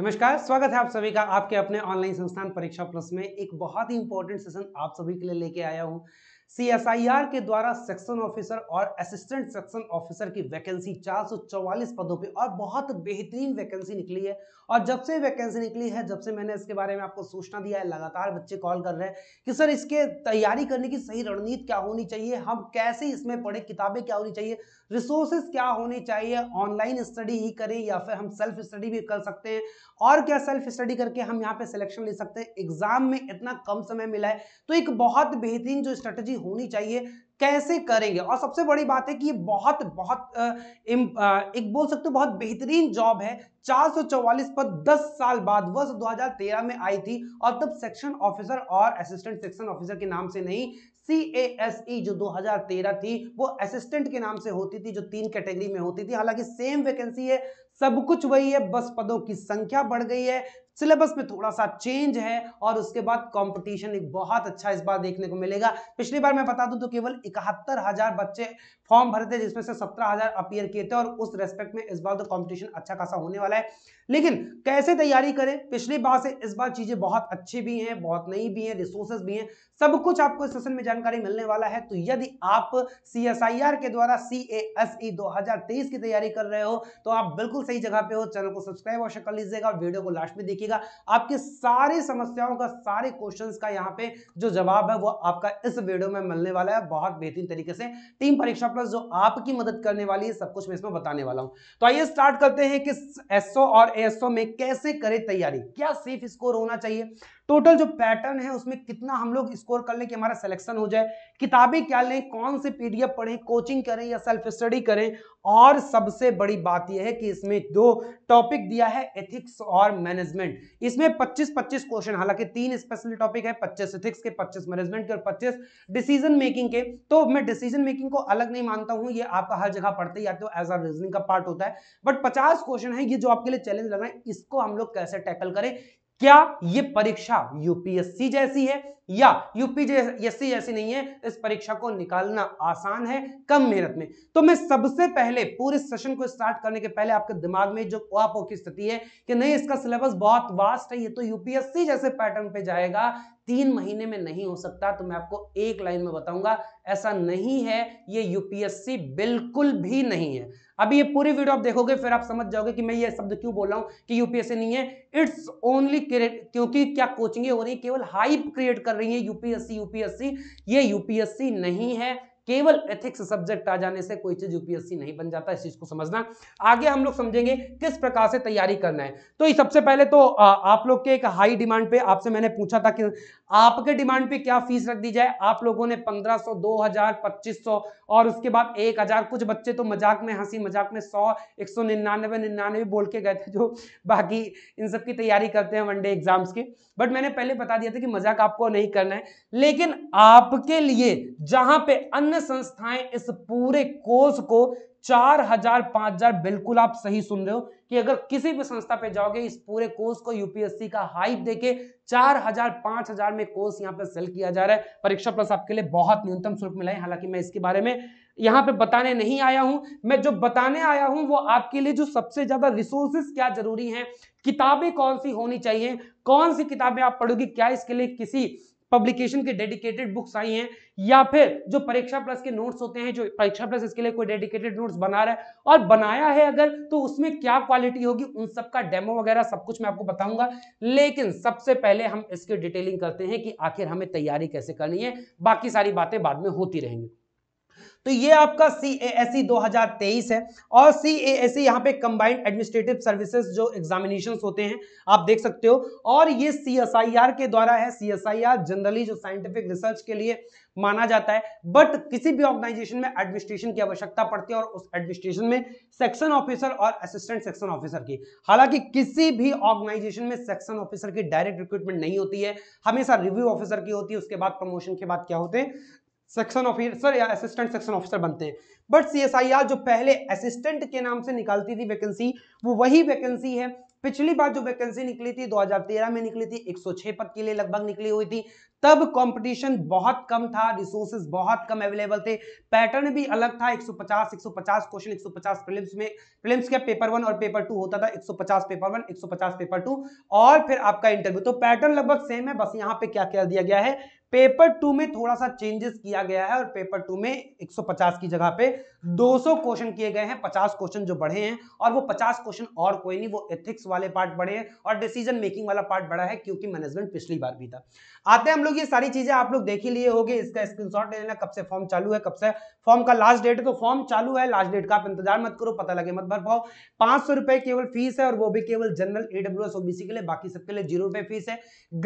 नमस्कार स्वागत है आप सभी का आपके अपने ऑनलाइन संस्थान परीक्षा प्लस में एक बहुत ही इंपॉर्टेंट सेशन आप सभी के लिए लेके आया हूँ सीएसआईआर के द्वारा सेक्शन ऑफिसर और असिस्टेंट सेक्शन ऑफिसर की वैकेंसी 444 पदों पे और बहुत बेहतरीन वैकेंसी निकली है और जब से वैकेंसी निकली है जब से मैंने इसके बारे में आपको सूचना दिया है लगातार बच्चे कॉल कर रहे हैं कि सर इसके तैयारी करने की सही रणनीति क्या होनी चाहिए हम कैसे इसमें पढ़े किताबें क्या होनी चाहिए रिसोर्सेज क्या होनी चाहिए ऑनलाइन स्टडी ही करें या फिर हम सेल्फ स्टडी भी कर सकते हैं और क्या सेल्फ स्टडी करके हम यहाँ पे सिलेक्शन ले सकते हैं एग्जाम में इतना कम समय मिला है तो एक बहुत बेहतरीन जो स्ट्रेटेजी होनी चाहिए कैसे करेंगे और सबसे बड़ी बात है कि ये बहुत बहुत आ, एक बोल सकते हो बहुत बेहतरीन जॉब है 444 पद 10 साल बाद वर्ष 2013 में आई थी और तब सेक्शन ऑफिसर और असिस्टेंट सेक्शन ऑफिसर के नाम से नहीं सी ए एस ई जो 2013 थी वो असिस्टेंट के नाम से होती थी जो तीन कैटेगरी में होती थी हालांकि सेम वैकेंसी है सब कुछ वही है बस पदों की संख्या बढ़ गई है सिलेबस में थोड़ा सा चेंज है और उसके बाद कंपटीशन एक बहुत अच्छा इस बार देखने को मिलेगा पिछली बार मैं बता दूं तो केवल इकहत्तर हजार बच्चे फॉर्म भरे थे जिसमें से सत्रह हजार अपियर किए थे और उस रेस्पेक्ट में इस बार तो कंपटीशन अच्छा खासा होने वाला है लेकिन कैसे तैयारी करें पिछली बार से इस बार चीजें बहुत अच्छी भी हैं बहुत नई भी हैं रिसोर्सेज भी हैं सब कुछ आपको इस सेशन में जानकारी मिलने वाला है तो यदि आप सी एस आई आर के द्वारा सी ए एस ई दो हजार तेईस की तैयारी कर रहे हो तो आप बिल्कुल सही जगह पे हो चैनल को सब्सक्राइब अवश्य कर लीजिएगा वीडियो को लास्ट में देखिए कीजिएगा आपकी सारी समस्याओं का सारे क्वेश्चंस का यहाँ पे जो जवाब है वो आपका इस वीडियो में मिलने वाला है बहुत बेहतरीन तरीके से टीम परीक्षा प्लस जो आपकी मदद करने वाली है सब कुछ मैं इसमें बताने वाला हूँ तो आइए स्टार्ट करते हैं कि एसओ और एसओ में कैसे करें तैयारी क्या सेफ स्कोर होना चाहिए टोटल जो पैटर्न है उसमें कितना हम लोग स्कोर कर लें कि हमारा सिलेक्शन हो जाए किताबें क्या लें कौन से पीडीएफ पढ़ें कोचिंग करें या सेल्फ स्टडी करें और सबसे बड़ी बात यह है कि इसमें दो टॉपिक दिया है एथिक्स और मैनेजमेंट इसमें 25-25 क्वेश्चन हालांकि तीन स्पेशल टॉपिक है 25 एथिक्स के 25 मैनेजमेंट के और 25 डिसीजन मेकिंग के तो मैं डिसीजन मेकिंग को अलग नहीं मानता हूं ये आपका हर जगह पढ़ते या तो एज अ रीजनिंग का पार्ट होता है बट पचास क्वेश्चन है ये जो आपके लिए चैलेंज लग रहा है इसको हम लोग कैसे टैकल करें क्या ये परीक्षा यूपीएससी जैसी है या यूपीएससी जैसी नहीं है इस परीक्षा को निकालना आसान है कम मेहनत में तो मैं सबसे पहले पूरे सेशन को स्टार्ट करने के पहले आपके दिमाग में जो क्वापो की स्थिति है कि नहीं इसका सिलेबस बहुत वास्ट है ये तो यूपीएससी जैसे पैटर्न पे जाएगा तीन महीने में नहीं हो सकता तो मैं आपको एक लाइन में बताऊंगा ऐसा नहीं है ये यूपीएससी बिल्कुल भी नहीं है अभी ये पूरी वीडियो आप देखोगे फिर आप समझ जाओगे कि मैं ये शब्द क्यों बोल रहा हूँ कि यूपीएससी नहीं है इट्स ओनली क्योंकि क्या कोचिंगें हो रही है केवल हाइप क्रिएट कर रही है यूपीएससी यूपीएससी ये यूपीएससी नहीं है केवल एथिक्स सब्जेक्ट आ जाने से कोई चीज यूपीएससी नहीं बन जाता इस चीज को समझना आगे हम लोग समझेंगे किस प्रकार से तैयारी करना है तो सबसे पहले तो आप लोग के एक हाई डिमांड पे आपसे मैंने पूछा था कि आपके डिमांड पे क्या फीस रख दी जाए आप लोगों ने 1500, 2000, 2500 और उसके बाद 1000 कुछ बच्चे तो मजाक में हंसी मजाक में 100, 199, निन्यानवे बोल के गए थे जो बाकी इन सब की तैयारी करते हैं वनडे एग्जाम्स की बट मैंने पहले बता दिया था कि मजाक आपको नहीं करना है लेकिन आपके लिए जहां पे अन्य संस्थाएं इस पूरे कोर्स को चार हजार पांच हजार बिल्कुल आप सही सुन रहे हो कि अगर किसी भी संस्था पे जाओगे इस पूरे कोर्स को यूपीएससी का हाइप देके चार हजार पांच हजार में कोर्स यहाँ पे सेल किया जा रहा है परीक्षा प्लस आपके लिए बहुत न्यूनतम शुल्क मिला है हालांकि मैं इसके बारे में यहाँ पे बताने नहीं आया हूं मैं जो बताने आया हूं वो आपके लिए जो सबसे ज्यादा रिसोर्सेस क्या जरूरी है किताबें कौन सी होनी चाहिए कौन सी किताबें आप पढ़ोगे क्या इसके लिए किसी पब्लिकेशन के डेडिकेटेड बुक्स आई हैं या फिर जो परीक्षा प्लस के नोट्स होते हैं जो परीक्षा प्लस इसके लिए कोई डेडिकेटेड नोट्स बना रहा है और बनाया है अगर तो उसमें क्या क्वालिटी होगी उन सब का डेमो वगैरह सब कुछ मैं आपको बताऊंगा लेकिन सबसे पहले हम इसकी डिटेलिंग करते हैं कि आखिर हमें तैयारी कैसे करनी है बाकी सारी बातें बाद में होती रहेंगी तो ये आपका सी ए एस सी दो है और सी ए एस सी यहाँ पे कंबाइंड एडमिनिस्ट्रेटिव सर्विसेज जो एग्जामिनेशन होते हैं आप देख सकते हो और ये सी एस आई आर के द्वारा है C S I R generally जो साइंटिफिक रिसर्च के लिए माना जाता है बट किसी भी ऑर्गेनाइजेशन में एडमिनिस्ट्रेशन की आवश्यकता पड़ती है और उस एडमिनिस्ट्रेशन में सेक्शन ऑफिसर और असिस्टेंट सेक्शन ऑफिसर की हालांकि किसी भी ऑर्गेनाइजेशन में सेक्शन ऑफिसर की डायरेक्ट रिक्रूटमेंट नहीं होती है हमेशा रिव्यू ऑफिसर की होती है उसके बाद प्रमोशन के बाद क्या होते हैं सेक्शन ऑफिसर या असिस्टेंट सेक्शन ऑफिसर बनते हैं बट सी जो पहले असिस्टेंट के नाम से निकालती थी वैकेंसी वो वही वैकेंसी है पिछली बार जो वैकेंसी निकली थी 2013 में निकली थी 106 पद के लिए लगभग निकली हुई थी तब कंपटीशन बहुत कम था रिसोर्सेज बहुत कम अवेलेबल थे पैटर्न भी अलग था 150 150 क्वेश्चन 150 प्रीलिम्स में प्रीलिम्स के पेपर वन और पेपर टू होता था 150 पेपर वन 150 पेपर टू और फिर आपका इंटरव्यू तो पैटर्न लगभग सेम है बस यहाँ पे क्या क्या दिया गया है पेपर टू में थोड़ा सा चेंजेस किया गया है और पेपर टू में 150 की जगह पे 200 क्वेश्चन किए गए हैं 50 क्वेश्चन जो बढ़े हैं और वो 50 क्वेश्चन और कोई नहीं वो एथिक्स वाले पार्ट बढ़े हैं और डिसीजन मेकिंग वाला पार्ट बढ़ा है क्योंकि मैनेजमेंट पिछली बार भी था आते हैं हम लोग ये सारी चीजें आप लोग देख ही लिए होगी इसका स्क्रीनशॉट ले लेना कब से फॉर्म चालू है कब से फॉर्म का लास्ट डेट तो फॉर्म चालू है लास्ट डेट का आप इंतजार मत करो पता लगे मत भर पाओ पांच सौ रुपए केवल फीस है और वो भी केवल जनरल एडब्ल्यू एस ओबीसी के लिए बाकी सबके लिए जीरो रुपए फीस है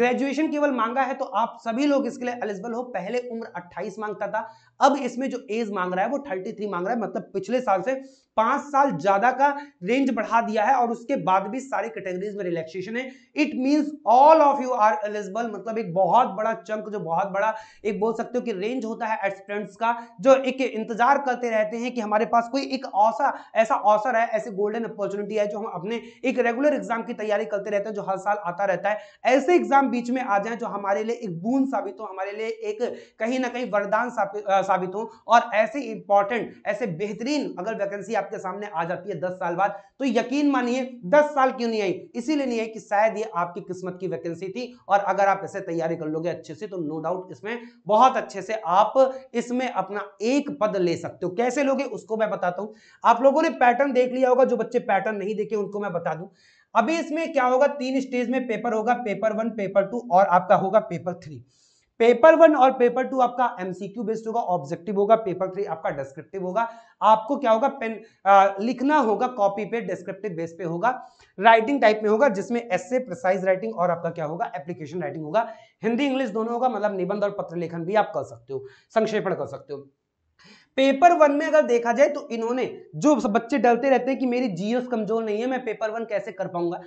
ग्रेजुएशन केवल मांगा है तो आप सभी लोग इसके लिए एलिजिबल हो पहले उम्र अट्ठाईस मांगता था अब इसमें जो एज मांग रहा है वो थर्टी मांग रहा है मतलब पिछले साल से पांच साल ज्यादा का रेंज बढ़ा दिया है और उसके बाद भी सारे कैटेगरीज में रिलैक्सेशन है it means all of you are eligible मतलब एक बहुत बड़ा चंक जो बहुत बड़ा एक बोल सकते हो कि रेंज होता है एस्पिरेंट्स का जो एक इंतजार करते रहते हैं कि हमारे पास कोई एक औसा ऐसा औसर है ऐसे गोल्डन अपॉर्चुनिटी है जो हम अपने एक रेगुलर एग्जाम की तैयारी करते रहते हैं जो हर साल आता रहता है ऐसे एग्जाम बीच में आ जाए जो हमारे लिए एक बूंद साबित हो हमारे लिए एक कहीं ना कहीं वरदान साबित हो और ऐसे इंपॉर्टेंट ऐसे बेहतरीन अगर वैकेंसी आपके सामने आ जाती है दस साल बाद तो यकीन मानिए दस साल क्यों नहीं आई इसीलिए नहीं आई कि शायद ये आपकी किस्मत की वैकेंसी थी और अगर आप इसे तैयारी कर लोगे अच्छे से तो नो डाउट इसमें बहुत अच्छे से आप इसमें अपना एक पद ले सकते हो कैसे लोगे उसको मैं बताता हूँ आप लोगों ने पैटर्न देख लिया होगा जो बच्चे पैटर्न नहीं देखे उनको मैं बता दूं अभी इसमें क्या होगा तीन स्टेज में पेपर होगा पेपर वन पेपर टू और आपका होगा पेपर थ्री पेपर वन और पेपर टू आपका एमसीक्यू बेस्ड होगा ऑब्जेक्टिव होगा पेपर थ्री आपका डिस्क्रिप्टिव होगा आपको क्या होगा पेन लिखना होगा कॉपी पे डिस्क्रिप्टिव बेस पे होगा राइटिंग टाइप में होगा जिसमें एसे प्रिसाइज राइटिंग और आपका क्या होगा एप्लीकेशन राइटिंग होगा हिंदी इंग्लिश दोनों होगा मतलब निबंध और पत्र लेखन भी आप कर सकते हो संक्षेपण कर सकते हो पेपर वन में अगर देखा जाए तो इन्होंने जो बच्चे डरते रहते हैं कि मेरी जीएस कमजोर नहीं है मैं पेपर वन कैसे कर पाऊंगा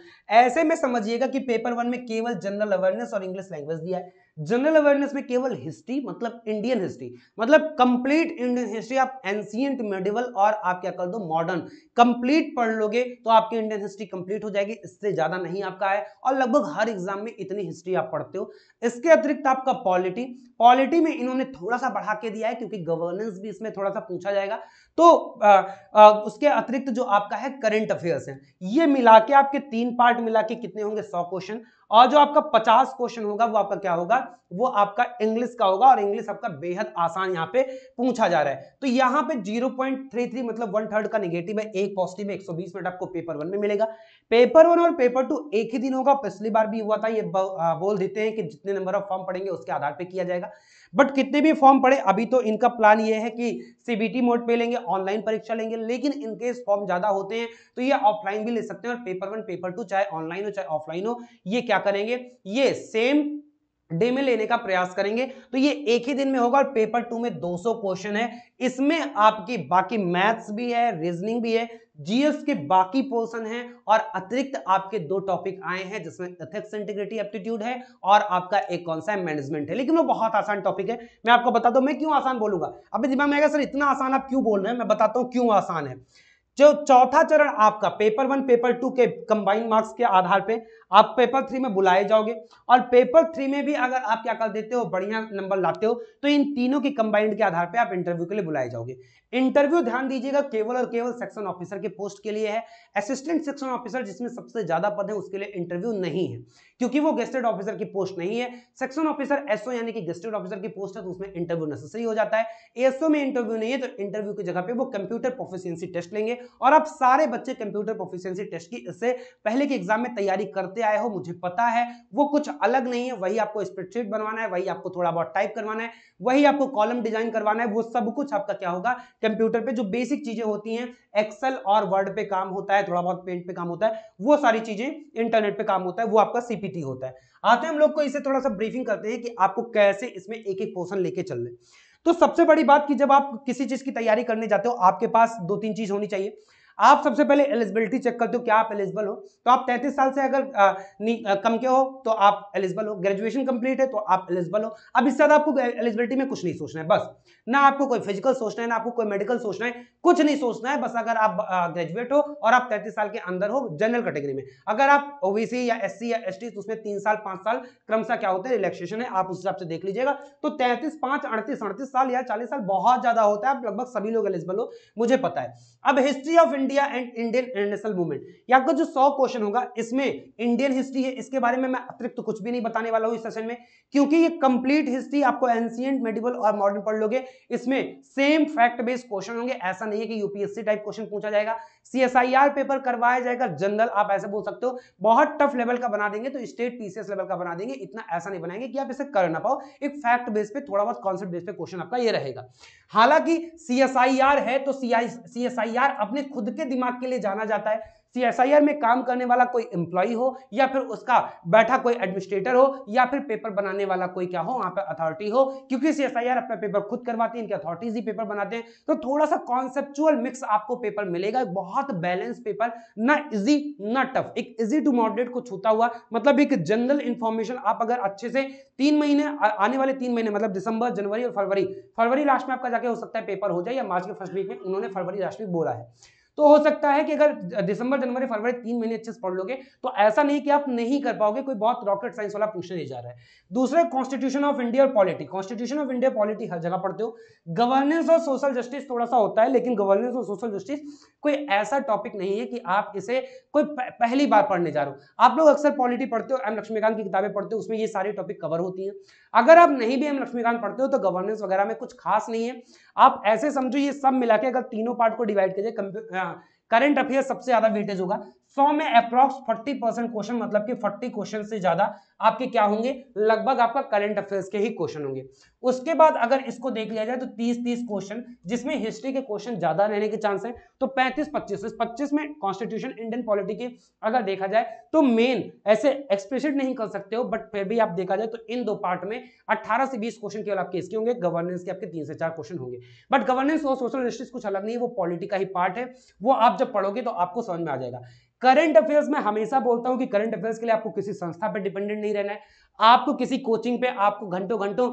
ऐसे में समझिएगा कि पेपर वन में केवल जनरल अवेयरनेस और इंग्लिश लैंग्वेज दिया है जनरल अवेयरनेस में केवल हिस्ट्री मतलब इंडियन हिस्ट्री मतलब कंप्लीट इंडियन हिस्ट्री आप एंसियंट मेडिवल और आप क्या कर दो मॉडर्न कंप्लीट पढ़ लोगे तो आपकी इंडियन हिस्ट्री कंप्लीट हो जाएगी इससे ज़्यादा नहीं आपका है और लगभग हर एग्जाम में इतनी हिस्ट्री आप पढ़ते हो इसके अतिरिक्त आपका पॉलिटी पॉलिटी में इन्होंने थोड़ा सा बढ़ा के दिया है क्योंकि गवर्नेंस भी इसमें थोड़ा सा पूछा जाएगा तो आ, आ, उसके अतिरिक्त जो आपका है करंट अफेयर्स है ये मिला के आपके तीन पार्ट मिला के कितने होंगे सौ क्वेश्चन और जो आपका पचास क्वेश्चन होगा वो आपका क्या होगा वो आपका इंग्लिश का होगा और इंग्लिश आपका बेहद आसान यहाँ पे पूछा जा रहा है तो यहाँ पे 0.33 मतलब वन थर्ड का निगेटिव है एक पॉजिटिव सौ 120 मिनट आपको पेपर वन में मिलेगा पेपर वन और पेपर टू एक ही दिन होगा पिछली बार भी हुआ था ये बोल देते हैं कि जितने नंबर ऑफ फॉर्म पड़ेंगे उसके आधार पर किया जाएगा बट कितने भी फॉर्म पड़े अभी तो इनका प्लान ये है कि सीबीटी मोड पे लेंगे ऑनलाइन परीक्षा लेंगे लेकिन इनकेस फॉर्म ज़्यादा होते हैं तो ये ऑफलाइन भी ले सकते हैं और पेपर वन पेपर टू चाहे ऑनलाइन हो चाहे ऑफलाइन हो ये क्या करेंगे ये सेम डे में लेने का प्रयास करेंगे तो ये एक ही दिन में होगा और पेपर टू में 200 क्वेश्चन है इसमें आपकी बाकी मैथ्स भी है रीजनिंग भी है जीएस के बाकी पोर्सन हैं और अतिरिक्त आपके दो टॉपिक आए हैं जिसमें एथिक्स इंटीग्रिटी एप्टीट्यूड है और आपका एक कौन सा मैनेजमेंट है लेकिन वो बहुत आसान टॉपिक है मैं आपको बता दूं मैं क्यों आसान बोलूंगा अभी दिमाग में आएगा सर इतना आसान आप क्यों बोल रहे हैं मैं बताता हूँ क्यों आसान है जो चौथा चरण आपका पेपर वन पेपर टू के कंबाइन मार्क्स के आधार पे आप पेपर थ्री में बुलाए जाओगे और पेपर थ्री में भी अगर आप क्या कर देते हो बढ़िया नंबर लाते हो तो इन तीनों के कंबाइंड के आधार पे आप इंटरव्यू के लिए बुलाए जाओगे इंटरव्यू ध्यान दीजिएगा केवल और केवल सेक्शन ऑफिसर के पोस्ट के लिए है असिस्टेंट सेक्शन ऑफिसर जिसमें सबसे ज्यादा पद है उसके लिए इंटरव्यू नहीं है क्योंकि वो गेस्टेड ऑफिसर की पोस्ट नहीं है सेक्शन ऑफिसर एसओ यानी कि गेस्टेड ऑफिसर की पोस्ट है तो उसमें इंटरव्यू नेसेसरी हो जाता है एसओ में इंटरव्यू नहीं है तो इंटरव्यू की जगह पे वो कंप्यूटर प्रोफिशियंसी टेस्ट लेंगे और अब सारे बच्चे कंप्यूटर प्रोफिशियंसी टेस्ट की इससे पहले के एग्जाम में तैयारी करते आए हो मुझे पता है वो कुछ अलग नहीं है वही आपको स्प्रेडशीट बनवाना है वही आपको थोड़ा बहुत टाइप करवाना है वही आपको कॉलम डिजाइन करवाना है वो सब कुछ आपका क्या होगा कंप्यूटर पर जो बेसिक चीजें होती हैं एक्सेल और वर्ड पे काम होता है थोड़ा बहुत पेंट पे काम होता है वो सारी चीजें इंटरनेट पे काम होता है वो आपका सीपी पीपीटी होता है आते हम लोग को इसे थोड़ा सा ब्रीफिंग करते हैं कि आपको कैसे इसमें एक एक पोर्सन लेके चलने तो सबसे बड़ी बात कि जब आप किसी चीज की तैयारी करने जाते हो आपके पास दो तीन चीज होनी चाहिए आप सबसे पहले एलिजिबिलिटी चेक करते हो क्या आप एलिजिबल हो तो आप तैतीस साल से अगर आ, आ, कम के हो तो आप एलिजिबल हो ग्रेजुएशन कंप्लीट है तो आप एलिजिबल हो अब इससे ज्यादा आपको एलिजिबिलिटी में कुछ नहीं सोचना है बस ना आपको कोई फिजिकल सोचना है ना आपको कोई मेडिकल सोचना है कुछ नहीं सोचना है बस अगर आप ग्रेजुएट हो और आप तैंतीस साल के अंदर हो जनरल कैटेगरी में अगर आप ओबीसी या एस या एस तो उसमें तीन साल पांच साल क्रमशः क्या होता है रिलेक्सेशन है आप उस हिसाब से देख लीजिएगा तो तैंतीस पांच अड़तीस अड़तीस साल या चालीस साल बहुत ज्यादा होता है आप लगभग सभी लोग एलिजिबल हो मुझे पता है अब history of India India and Indian international movement या आपका जो सौ क्वेश्चन होगा इसमें इंडियन हिस्ट्री है इसके बारे में मैं अतिरिक्त तो कुछ भी नहीं बताने वाला हूँ इस सेशन में क्योंकि ये कंप्लीट हिस्ट्री आपको एंसियंट मेडिवल और मॉडर्न पढ़ लोगे इसमें सेम फैक्ट बेस्ड क्वेश्चन होंगे ऐसा नहीं है कि यूपीएससी टाइप क्वेश्चन पूछा जाएगा सीएसआईआर पेपर करवाया जाएगा जनरल आप ऐसे बोल सकते हो बहुत टफ लेवल का बना देंगे तो स्टेट पीसीएस लेवल का बना देंगे इतना ऐसा नहीं बनाएंगे कि आप इसे कर ना पाओ एक फैक्ट बेस पे थोड़ा बहुत कॉन्सेप्ट बेस पे क्वेश्चन आपका ये रहेगा हालांकि सीएसआईआर है तो सीएसआईआर अपने खुद के दिमाग के लिए जाना जाता है सीएसआईआर में काम करने वाला कोई एम्प्लॉय हो या फिर उसका बैठा कोई एडमिनिस्ट्रेटर हो या फिर पेपर बनाने वाला कोई क्या हो वहां पर अथॉरिटी हो क्योंकि सीएसआईआर अपना पेपर खुद करवाती है इनके अथॉरिटीज ही पेपर बनाते हैं तो थोड़ा सा कॉन्सेप्चुअल मिक्स आपको पेपर मिलेगा बहुत बैलेंस पेपर ना इजी ना टफ एक इजी टू मॉडरेट को छूता हुआ मतलब एक जनरल इंफॉर्मेशन आप अगर अच्छे से तीन महीने आने वाले तीन महीने मतलब दिसंबर जनवरी और फरवरी फरवरी लास्ट में आपका जाके हो सकता है पेपर हो जाए या मार्च के फर्स्ट वीक में उन्होंने फरवरी लास्ट में बोला है तो हो सकता है कि अगर दिसंबर जनवरी फरवरी तीन महीने अच्छे से पढ़ लोगे तो ऐसा नहीं कि आप नहीं कर पाओगे कोई बहुत रॉकेट साइंस वाला पूछने नहीं जा रहा है दूसरा कॉन्स्टिट्यूशन ऑफ इंडिया और polity constitution of India polity हर जगह पढ़ते हो गवर्नेंस और सोशल जस्टिस थोड़ा सा होता है लेकिन गवर्नेंस और सोशल जस्टिस कोई ऐसा टॉपिक नहीं है कि आप इसे कोई पहली बार पढ़ने जा रहे हो आप लोग अक्सर पॉलिटी पढ़ते हो एम लक्ष्मीकांत की किताबें पढ़ते हो उसमें ये सारे टॉपिक कवर होती है अगर आप नहीं भी एम लक्ष्मीकांत पढ़ते हो तो गवर्नेंस वगैरह में कुछ खास नहीं है आप ऐसे समझो ये सब मिला के अगर तीनों पार्ट को डिवाइड करिए करंट अफेयर सबसे ज्यादा वेटेज होगा सौ में अप्रॉक्स फोर्टी परसेंट क्वेश्चन मतलब कि फोर्टी क्वेश्चन से ज्यादा आपके क्या होंगे लगभग आपका करंट अफेयर्स के ही क्वेश्चन होंगे उसके बाद अगर इसको देख लिया जाए तो तीस तीस क्वेश्चन जिसमें हिस्ट्री के क्वेश्चन ज्यादा रहने के चांस है तो पैंतीस पच्चीस पच्चीस में कॉन्स्टिट्यूशन इंडियन पॉलिटी के अगर देखा जाए तो मेन ऐसे एक्सप्रेसिड नहीं कर सकते हो बट फिर भी आप देखा जाए तो इन दो पार्ट में अट्ठारह से बीस क्वेश्चन केवल आपके इसके होंगे गवर्नेंस के आपके तीन से चार क्वेश्चन होंगे बट गवर्नेंस और सोशल जस्टिस कुछ अलग नहीं है वो पॉलिटी का ही पार्ट है वो आप जब पढ़ोगे तो आपको समझ में आ जाएगा करंट अफेयर्स में हमेशा बोलता हूं कि करंट अफेयर्स के लिए आपको किसी संस्था पर डिपेंडेंट नहीं रहना है आपको किसी कोचिंग पे आपको घंटों घंटों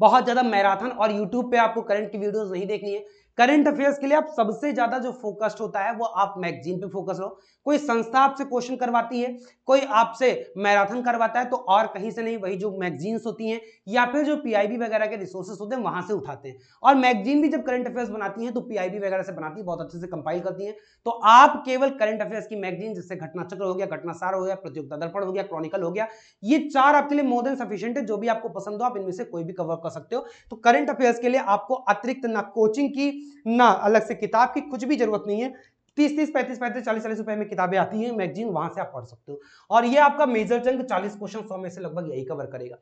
बहुत ज़्यादा मैराथन और यूट्यूब पे आपको करंट की वीडियोस नहीं देखनी है करंट अफेयर्स के लिए आप सबसे ज्यादा जो फोकस्ड होता है वो आप मैगजीन पे फोकस रहो कोई संस्था आपसे क्वेश्चन करवाती है कोई आपसे मैराथन करवाता है तो और कहीं से नहीं वही जो मैगजीन्स होती हैं या फिर जो पीआईबी वगैरह के रिसोर्सेस होते हैं वहां से उठाते हैं और मैगजीन भी जब करंट अफेयर्स बनाती है तो पी वगैरह से बनाती है बहुत अच्छे से कंपाइल करती है तो आप केवल करंट अफेयर्स की मैगजीन जिससे घटना चक्र हो गया घटनासार हो गया प्रतियोगिता दर्पण हो गया क्रॉनिकल हो गया ये चार आपके लिए मोर देन सफिशियंट है जो भी आपको पसंद हो आप इनमें से कोई भी कवर कर सकते हो तो करंट अफेयर्स के लिए आपको अतिरिक्त ना कोचिंग की ना अलग से किताब की कुछ भी ज़रूरत नहीं है तीस तीस पैंतीस पैंतीस चालीस चालीस रुपए में किताबें आती हैं मैगजीन वहां से आप पढ़ सकते हो और ये आपका मेजर चंक चालीस क्वेश्चन सौ में से लगभग यही कवर करेगा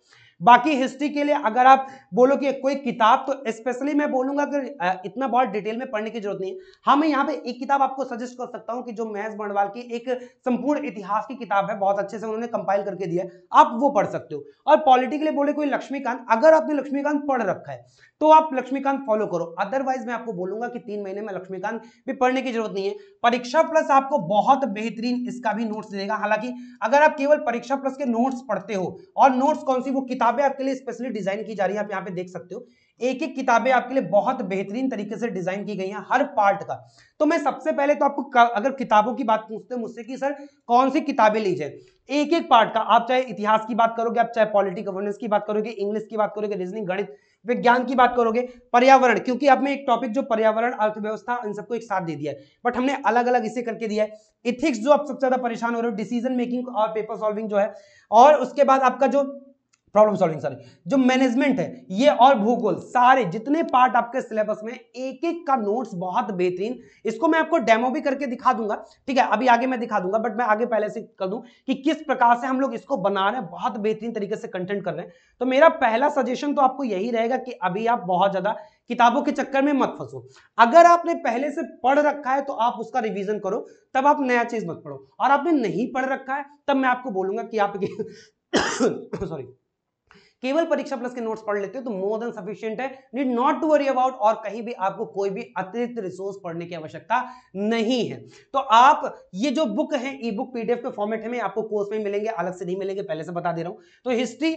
बाकी हिस्ट्री के लिए अगर आप बोलो कि कोई किताब तो स्पेशली मैं बोलूंगा कि इतना बहुत डिटेल में पढ़ने की जरूरत नहीं है हाँ मैं यहाँ पे एक किताब आपको सजेस्ट कर सकता हूँ कि जो महेश बर्णवाल की एक संपूर्ण इतिहास की किताब है बहुत अच्छे से उन्होंने कंपाइल करके दिया आप वो पढ़ सकते हो और पॉलिटिकली बोले कोई लक्ष्मीकांत अगर आपने लक्ष्मीकांत पढ़ रखा है तो आप लक्ष्मीकांत फॉलो करो अदरवाइज मैं आपको बोलूंगा कि तीन महीने में लक्ष्मीकांत भी पढ़ने की जरूरत नहीं है परीक्षा प्लस आपको बहुत बेहतरीन इसका भी नोट्स देगा हालांकि अगर आप केवल परीक्षा प्लस के नोट्स पढ़ते हो और नोट्स कौन सी वो किताबें आपके लिए स्पेशली डिजाइन की जा रही है आप यहाँ पे देख सकते हो एक एक किताबें आपके लिए बहुत बेहतरीन तरीके से डिजाइन की गई हैं हर पार्ट का तो मैं सबसे पहले तो आपको अगर किताबों की बात पूछते हैं मुझसे कि सर कौन सी किताबें लीजिए एक एक पार्ट का आप चाहे इतिहास की बात करोगे आप चाहे पॉलिटिकल गवर्नेंस की बात करोगे इंग्लिश की बात करोगे रीजनिंग गणित विज्ञान की बात करोगे पर्यावरण क्योंकि अब एक टॉपिक जो पर्यावरण अर्थव्यवस्था इन सबको एक साथ दे दिया है बट हमने अलग अलग इसे करके दिया है इथिक्स जो आप सबसे ज्यादा परेशान हो रहे हो डिसीजन मेकिंग और पेपर सॉल्विंग जो है और उसके बाद आपका जो प्रॉब्लम सॉल्विंग सॉरी जो मैनेजमेंट है ये और भूगोल सारे जितने पार्ट आपके सिलेबस में एक एक का नोट्स बहुत बेहतरीन इसको मैं आपको डेमो भी करके दिखा दूंगा ठीक है अभी आगे मैं दिखा दूंगा बट मैं आगे पहले से कर दूं कि किस प्रकार से हम लोग इसको बना रहे हैं बहुत बेहतरीन तरीके से कंटेंट कर रहे हैं तो मेरा पहला सजेशन तो आपको यही रहेगा कि अभी आप बहुत ज़्यादा किताबों के चक्कर में मत फंसो अगर आपने पहले से पढ़ रखा है तो आप उसका रिवीजन करो तब आप नया चीज़ मत पढ़ो और आपने नहीं पढ़ रखा है तब मैं आपको बोलूंगा कि आप सॉरी केवल परीक्षा प्लस के नोट्स पढ़ लेते हो तो मोर देन सफिशियंट है need not to worry about और कहीं भी आपको कोई भी अतिरिक्त रिसोर्स पढ़ने की आवश्यकता नहीं है तो आप ये जो बुक है ई बुक पीडीएफ के फॉर्मेट में आपको कोर्स में मिलेंगे अलग से नहीं मिलेंगे पहले से बता दे रहा हूं तो हिस्ट्री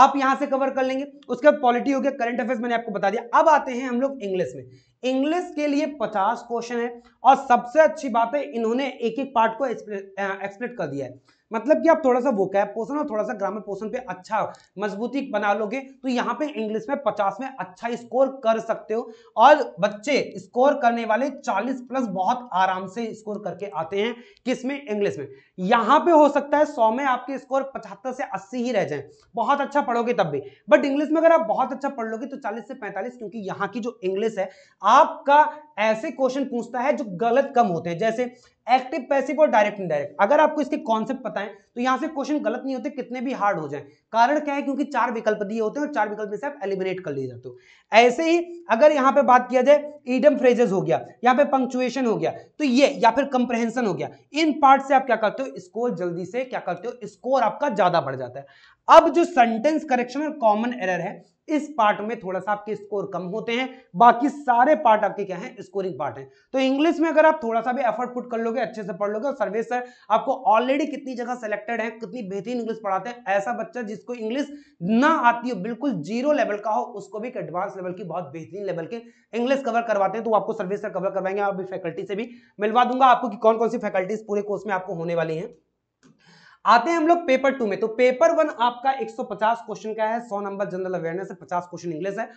आप यहां से कवर कर लेंगे उसके बाद पॉलिटी हो गया करंट अफेयर्स मैंने आपको बता दिया अब आते हैं हम लोग इंग्लिश में इंग्लिश के लिए 50 क्वेश्चन है और सबसे अच्छी बात है इन्होंने एक एक पार्ट को एक्सप्लेन कर दिया है मतलब कि आप थोड़ा सा वो कैप पोषण और थोड़ा सा ग्रामर पोषण पे अच्छा मजबूती बना लोगे तो यहाँ पे इंग्लिश में पचास में अच्छा स्कोर कर सकते हो और बच्चे स्कोर करने वाले चालीस प्लस बहुत आराम से स्कोर करके आते हैं किस में इंग्लिश में यहां पे हो सकता है सौ में आपके स्कोर पचहत्तर से अस्सी ही रह जाए बहुत अच्छा पढ़ोगे तब भी बट इंग्लिश में अगर आप बहुत अच्छा पढ़ लोगे तो चालीस से पैंतालीस क्योंकि यहां की जो इंग्लिश है आपका ऐसे क्वेश्चन पूछता है जो गलत कम होते हैं जैसे एक्टिव पैसिव और डायरेक्ट इनडायरेक्ट अगर आपको इसके कॉन्सेप्ट पता है तो यहां से क्वेश्चन गलत नहीं होते कितने भी हार्ड हो जाए कारण क्या है क्योंकि चार विकल्प दिए होते हैं और चार विकल्प में से आप एलिमिनेट कर लिए जाते हो ऐसे ही अगर यहां पे बात किया जाए ईडम फ्रेजेस हो गया यहां पे पंक्चुएशन हो गया तो ये या फिर कंप्रहेंसन हो गया इन पार्ट से आप क्या करते हो स्कोर जल्दी से क्या करते हो स्कोर आपका ज्यादा बढ़ जाता है अब जो सेंटेंस करेक्शन और कॉमन एरर है इस पार्ट में थोड़ा सा आपके स्कोर कम होते हैं बाकी सारे पार्ट आपके क्या हैं स्कोरिंग पार्ट हैं तो इंग्लिश में अगर आप थोड़ा सा भी एफर्ट पुट कर लोगे अच्छे से पढ़ लोगे और सर्वे सर आपको ऑलरेडी कितनी जगह सेलेक्टेड है कितनी बेहतरीन इंग्लिश पढ़ाते हैं ऐसा बच्चा जिसको इंग्लिश ना आती हो बिल्कुल जीरो लेवल का हो उसको भी एडवांस लेवल की बहुत बेहतरीन लेवल के इंग्लिश कवर करवाते हैं तो आपको सर्वे सर कवर करवाएंगे आप फैकल्टी से भी मिलवा दूंगा आपको कि कौन कौन सी फैकल्टीज पूरे कोर्स में आपको होने वाली हैं आते हैं हम लोग पेपर टू में तो पेपर वन आपका 150 क्वेश्चन का है 100 नंबर जनरल अवेयरनेस है 50 क्वेश्चन इंग्लिश है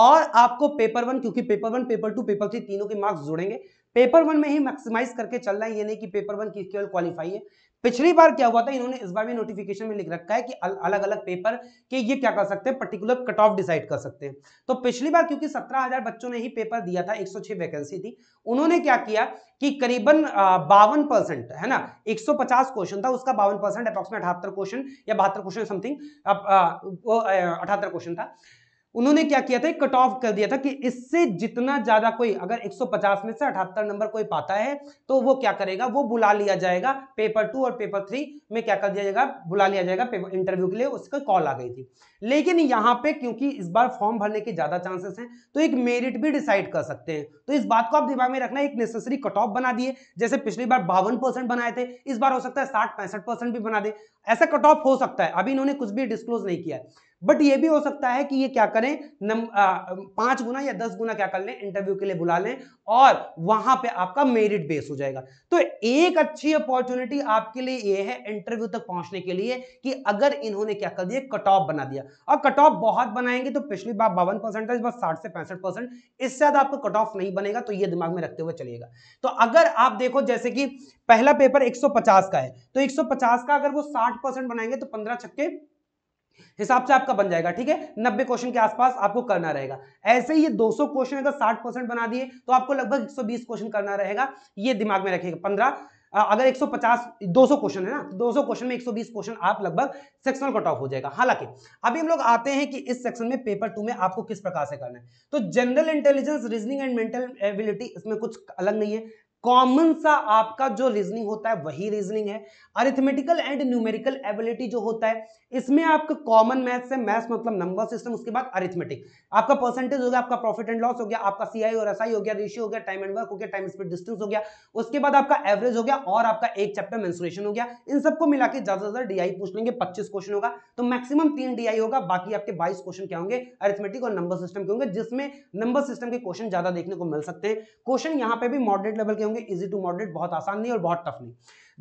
और आपको पेपर वन क्योंकि paper one paper two paper three तीनों के मार्क्स जोड़ेंगे पेपर वन में ही मैक्सिमाइज करके चलना है ये नहीं कि पेपर वन की केवल क्वालिफाई है पिछली बार क्या हुआ था इन्होंने इस बार भी नोटिफिकेशन में लिख रखा है कि अल, अलग अलग पेपर के ये क्या कर सकते हैं पर्टिकुलर कट ऑफ डिसाइड कर सकते हैं तो पिछली बार क्योंकि 17,000 बच्चों ने ही पेपर दिया था 106 वैकेंसी थी उन्होंने क्या किया कि करीबन बावन परसेंट है ना 150 क्वेश्चन था उसका बावन परसेंट अप्रोक्सीमेट अठहत्तर क्वेश्चन या बहत्तर क्वेश्चन समथिंग अठहत्तर क्वेश्चन था उन्होंने क्या किया था कट ऑफ कर दिया था कि इससे जितना ज्यादा कोई अगर 150 में से अठहत्तर नंबर कोई पाता है तो वो क्या करेगा वो बुला लिया जाएगा पेपर टू और पेपर थ्री में क्या कर दिया जाएगा बुला लिया जाएगा इंटरव्यू के लिए उसका कॉल आ गई थी लेकिन यहाँ पे क्योंकि इस बार फॉर्म भरने के ज्यादा चांसेस हैं तो एक मेरिट भी डिसाइड कर सकते हैं तो इस बात को आप दिमाग में रखना एक नेसेसरी कट ऑफ बना दिए जैसे पिछली बार बावन बनाए थे इस बार हो सकता है साठ पैंसठ भी बना दे ऐसा कट ऑफ हो सकता है अभी इन्होंने कुछ भी डिस्क्लोज नहीं किया है बट ये भी हो सकता है कि ये क्या करें नम आ, पांच गुना या दस गुना क्या कर लें इंटरव्यू के लिए बुला लें और वहां पे आपका मेरिट बेस हो जाएगा तो एक अच्छी अपॉर्चुनिटी आपके लिए ये है इंटरव्यू तक पहुंचने के लिए कि अगर इन्होंने क्या कर दिया कट ऑफ बना दिया और कट ऑफ बहुत बनाएंगे तो पिछली बार बावन परसेंट साठ से पैंसठ परसेंट इससे ज्यादा आपको कट ऑफ नहीं बनेगा तो ये दिमाग में रखते हुए चलिएगा तो अगर आप देखो जैसे कि पहला पेपर एक का है तो एक का अगर वो साठ आठ परसेंट बनाएंगे तो पंद्रह छक्के हिसाब से आपका बन जाएगा ठीक है नब्बे क्वेश्चन के आसपास आपको करना रहेगा ऐसे ही ये 200 क्वेश्चन अगर 60 परसेंट बना दिए तो आपको लगभग 120 क्वेश्चन करना रहेगा ये दिमाग में रखिएगा पंद्रह अगर 150 200 क्वेश्चन है ना तो 200 क्वेश्चन में 120 क्वेश्चन आप लगभग सेक्शनल कट ऑफ हो जाएगा हालांकि अभी हम लोग आते हैं कि इस सेक्शन में पेपर टू में आपको किस प्रकार से करना है तो general intelligence reasoning and mental ability इसमें कुछ अलग नहीं है कॉमन सा आपका जो रीजनिंग होता है वही रीजनिंग है अरिथमेटिकल एंड न्यूमेरिकल एबिलिटी जो होता है इसमें आपका कॉमन मैथ्स है मैथ्स मतलब नंबर सिस्टम उसके बाद अरिथमेटिक आपका परसेंटेज हो गया आपका प्रॉफिट एंड लॉस हो गया आपका सीआई और एसआई हो गया रेशियो हो गया टाइम एंड वर्क हो गया टाइम स्पीड डिस्टेंस हो गया उसके बाद आपका एवरेज हो गया और आपका एक चैप्टर मेंसुरेशन हो गया इन सबको मिला के ज्यादा ज्यादा डीआई पूछ लेंगे पच्चीस क्वेश्चन होगा तो मैक्सिमम तीन डीआई होगा बाकी आपके बाईस क्वेश्चन क्या होंगे अरिथमेटिक और नंबर सिस्टम के होंगे जिसमें नंबर सिस्टम के क्वेश्चन ज्यादा देखने को मिल सकते हैं क्वेश्चन यहाँ पे भी मॉडरेट लेवल के होंगे इजी टू मॉडरेट बहुत आसान नहीं और बहुत टफ नहीं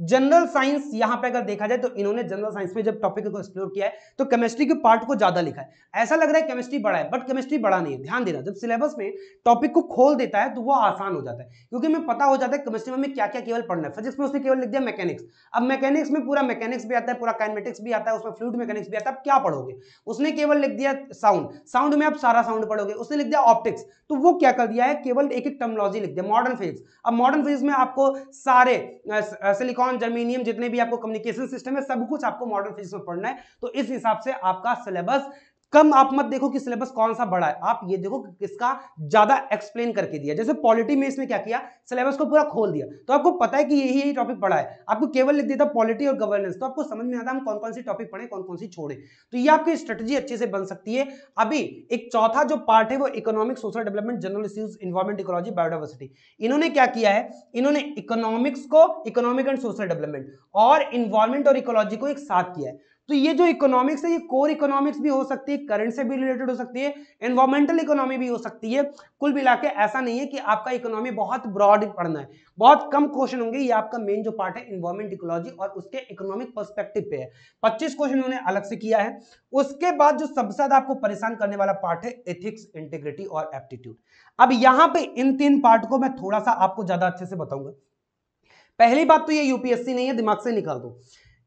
जनरल साइंस यहां पे अगर देखा जाए तो इन्होंने जनरल साइंस में जब टॉपिक को एक्सप्लोर किया है तो केमिस्ट्री के पार्ट को ज्यादा लिखा है ऐसा लग रहा है केमिस्ट्री बड़ा है बट केमिस्ट्री बड़ा नहीं है ध्यान देना जब सिलेबस में टॉपिक को खोल देता है तो वो आसान हो जाता है क्योंकि हमें पता हो जाता है केमिस्ट्री में क्या क्या केवल पढ़ना है फिजिक्स में उसने केवल लिख दिया मैकेनिक्स अब मैकेनिक्स में पूरा मैकेनिक्स भी आता है पूरा कैनमेटिक्स भी आता है उसमें फ्लूड मैकेनिक्स भी आता है आप क्या पढ़ोगे उसने केवल लिख दिया साउंड साउंड में आप सारा साउंड पढ़ोगे उसने लिख दिया ऑप्टिक्स तो वो क्या कर दिया है केवल एक एक टर्मोलॉजी लिख दिया मॉडर्न फिजिक्स अब मॉडर्न फिजिक्स में आपको सारे सिलिकॉन इलेक्ट्रॉन जर्मीनियम जितने भी आपको कम्युनिकेशन सिस्टम है सब कुछ आपको मॉडर्न फिजिक्स में पढ़ना है तो इस हिसाब से आपका सिलेबस कम आप मत देखो कि सिलेबस कौन सा बड़ा है आप ये देखो कि किसका ज्यादा एक्सप्लेन करके दिया जैसे पॉलिटी में इसने क्या किया सिलेबस को पूरा खोल दिया तो आपको पता है कि यही यही टॉपिक पढ़ा है आपको केवल लिख दिया था पॉलिटी और गवर्नेंस तो आपको समझ में आता हम कौन कौन सी टॉपिक पढ़े कौन कौन सी छोड़े तो ये आपकी स्ट्रेटेजी अच्छे से बन सकती है अभी एक चौथा जो पार्ट है वो economic social development general issues environment ecology biodiversity इन्होंने क्या किया है इन्होंने इकोनॉमिक्स को इकोनॉमिक एंड सोशल डेवलपमेंट और इन्वायरमेंट और इकोलॉजी को एक साथ किया है तो ये जो इकोनॉमिक्स है ये कोर इकोनॉमिक्स भी हो सकती है करंट से भी रिलेटेड हो सकती है एनवायरमेंटल इकोनॉमी भी हो सकती है कुल मिला के ऐसा नहीं है कि आपका इकोनॉमी बहुत ब्रॉड पढ़ना है बहुत कम क्वेश्चन होंगे ये आपका मेन जो पार्ट है इन्वायरमेंट इकोलॉजी और उसके इकोनॉमिक परस्पेक्टिव पे है पच्चीस क्वेश्चन उन्होंने अलग से किया है उसके बाद जो सबसे ज्यादा आपको परेशान करने वाला पार्ट है एथिक्स इंटीग्रिटी और एप्टीट्यूड अब यहाँ पे इन तीन पार्ट को मैं थोड़ा सा आपको ज्यादा अच्छे से बताऊंगा पहली बात तो ये यूपीएससी नहीं है दिमाग से निकाल दो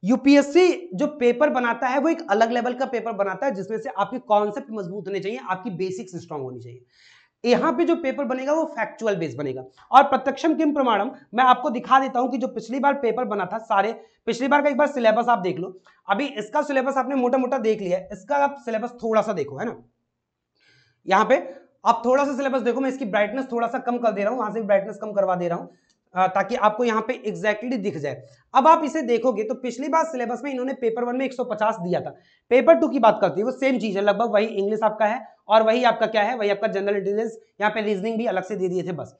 यूपीएससी जो पेपर बनाता है वो एक अलग लेवल का पेपर बनाता है जिसमें से आपके कॉन्सेप्ट मजबूत होने चाहिए आपकी बेसिक्स स्ट्रांग होनी चाहिए यहाँ पे जो पेपर बनेगा वो फैक्चुअल बेस बनेगा और प्रत्यक्षम किम प्रमाणम मैं आपको दिखा देता हूं कि जो पिछली बार पेपर बना था सारे पिछली बार का एक बार सिलेबस आप देख लो अभी इसका सिलेबस आपने मोटा मोटा देख लिया इसका आप सिलेबस थोड़ा सा देखो है ना यहाँ पे आप थोड़ा सा सिलेबस देखो मैं इसकी ब्राइटनेस थोड़ा सा कम कर दे रहा हूँ वहां से ब्राइटनेस कम करवा दे रहा हूँ ताकि आपको यहाँ पे एग्जैक्टली exactly दिख जाए अब आप इसे देखोगे तो पिछली बार सिलेबस में इन्होंने पेपर वन में 150 दिया था पेपर टू की बात करते हैं वो सेम चीज़ है लगभग वही इंग्लिश आपका है और वही आपका क्या है वही आपका जनरल इंटेलिजेंस यहाँ पे रीजनिंग भी अलग से दे दिए थे बस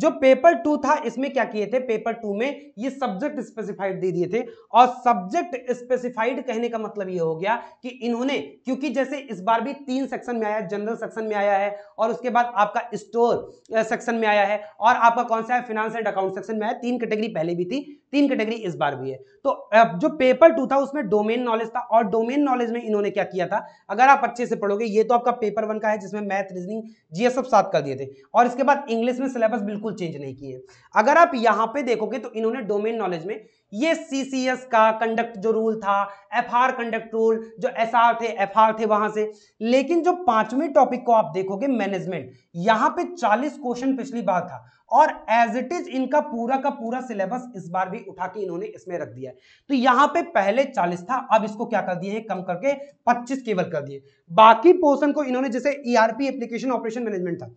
जो पेपर टू था इसमें क्या किए थे पेपर टू में ये सब्जेक्ट स्पेसिफाइड दे दिए थे और सब्जेक्ट स्पेसिफाइड कहने का मतलब ये हो गया कि इन्होंने क्योंकि जैसे इस बार भी तीन सेक्शन में आया जनरल सेक्शन में आया है और उसके बाद आपका स्टोर सेक्शन में आया है और आपका कौन सा है फिनांस एंड अकाउंट सेक्शन में आया तीन कैटेगरी पहले भी थी तीन कैटेगरी इस बार भी है तो जो पेपर टू था उसमें डोमेन नॉलेज था और डोमेन नॉलेज में इन्होंने क्या किया था अगर आप अच्छे से पढ़ोगे ये तो आपका पेपर वन का है जिसमें मैथ रीजनिंग जी सब सात कर दिए थे और इसके बाद इंग्लिश में सिलेबस बिल्कुल बिल्कुल चेंज नहीं किए अगर आप यहां पे देखोगे तो इन्होंने डोमेन नॉलेज में ये सीसीएस का कंडक्ट जो रूल था एफआर कंडक्ट रूल जो एसआर थे एफआर थे वहां से लेकिन जो पांचवें टॉपिक को आप देखोगे मैनेजमेंट यहां पे 40 क्वेश्चन पिछली बार था और एज इट इज इनका पूरा का पूरा सिलेबस इस बार भी उठा के इन्होंने इसमें रख दिया है तो यहां पे पहले 40 था अब इसको क्या कर दिए कम करके 25 केवल कर दिए बाकी पोर्सन को इन्होंने जैसे ईआरपी एप्लीकेशन ऑपरेशन मैनेजमेंट था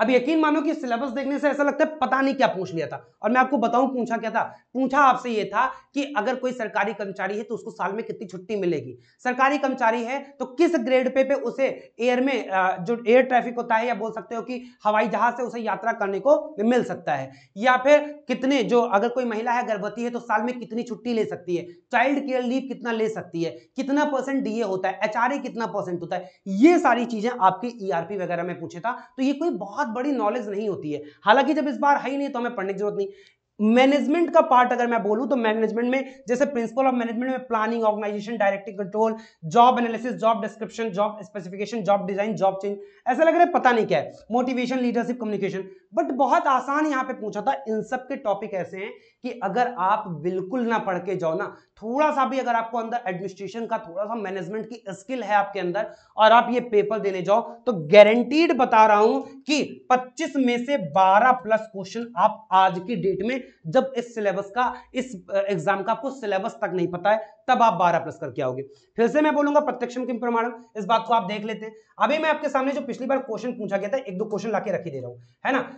अब यकीन मानो कि सिलेबस देखने से ऐसा लगता है पता नहीं क्या पूछ लिया था और मैं आपको बताऊं पूछा क्या था पूछा आपसे ये था कि अगर कोई सरकारी कर्मचारी है तो उसको साल में कितनी छुट्टी मिलेगी सरकारी कर्मचारी है तो किस ग्रेड पे पे उसे एयर में जो एयर ट्रैफिक होता है या बोल सकते हो कि हवाई जहाज से उसे यात्रा करने को मिल सकता है या फिर कितने जो अगर कोई महिला है गर्भवती है तो साल में कितनी छुट्टी ले सकती है चाइल्ड केयर लीव कितना ले सकती है कितना परसेंट डीए होता है एचआरए कितना परसेंट होता है ये सारी चीजें आपकी ईआरपी e वगैरह में पूछे था तो ये कोई बहुत बड़ी नॉलेज नहीं होती है हालांकि जब इस बार है ही नहीं तो हमें पढ़ने की जरूरत नहीं मैनेजमेंट का पार्ट अगर मैं बोलूं तो मैनेजमेंट में जैसे प्रिंसिपल ऑफ मैनेजमेंट में planning organization directing control job analysis job description job specification job design job change ऐसा लग रहा है पता नहीं क्या है मोटिवेशन लीडरशिप कम्युनिकेशन बट बहुत आसान यहाँ पे पूछा था इन सब के टॉपिक ऐसे हैं कि अगर आप बिल्कुल ना पढ़ के जाओ ना थोड़ा सा भी अगर आपको अंदर एडमिनिस्ट्रेशन का थोड़ा सा मैनेजमेंट की स्किल है आपके अंदर और आप ये पेपर देने जाओ तो गारंटीड बता रहा हूं कि 25 में से 12 प्लस क्वेश्चन आप आज की डेट में जब इस सिलेबस का इस एग्जाम का आपको सिलेबस तक नहीं पता है तब आप 12 प्लस करके आओगे फिर से मैं बोलूंगा प्रत्यक्ष प्रमाण इस बात को आप देख लेते हैं अभी मैं आपके सामने जो पिछली बार क्वेश्चन पूछा गया था एक दो क्वेश्चन ला रखी दे रहा हूं है ना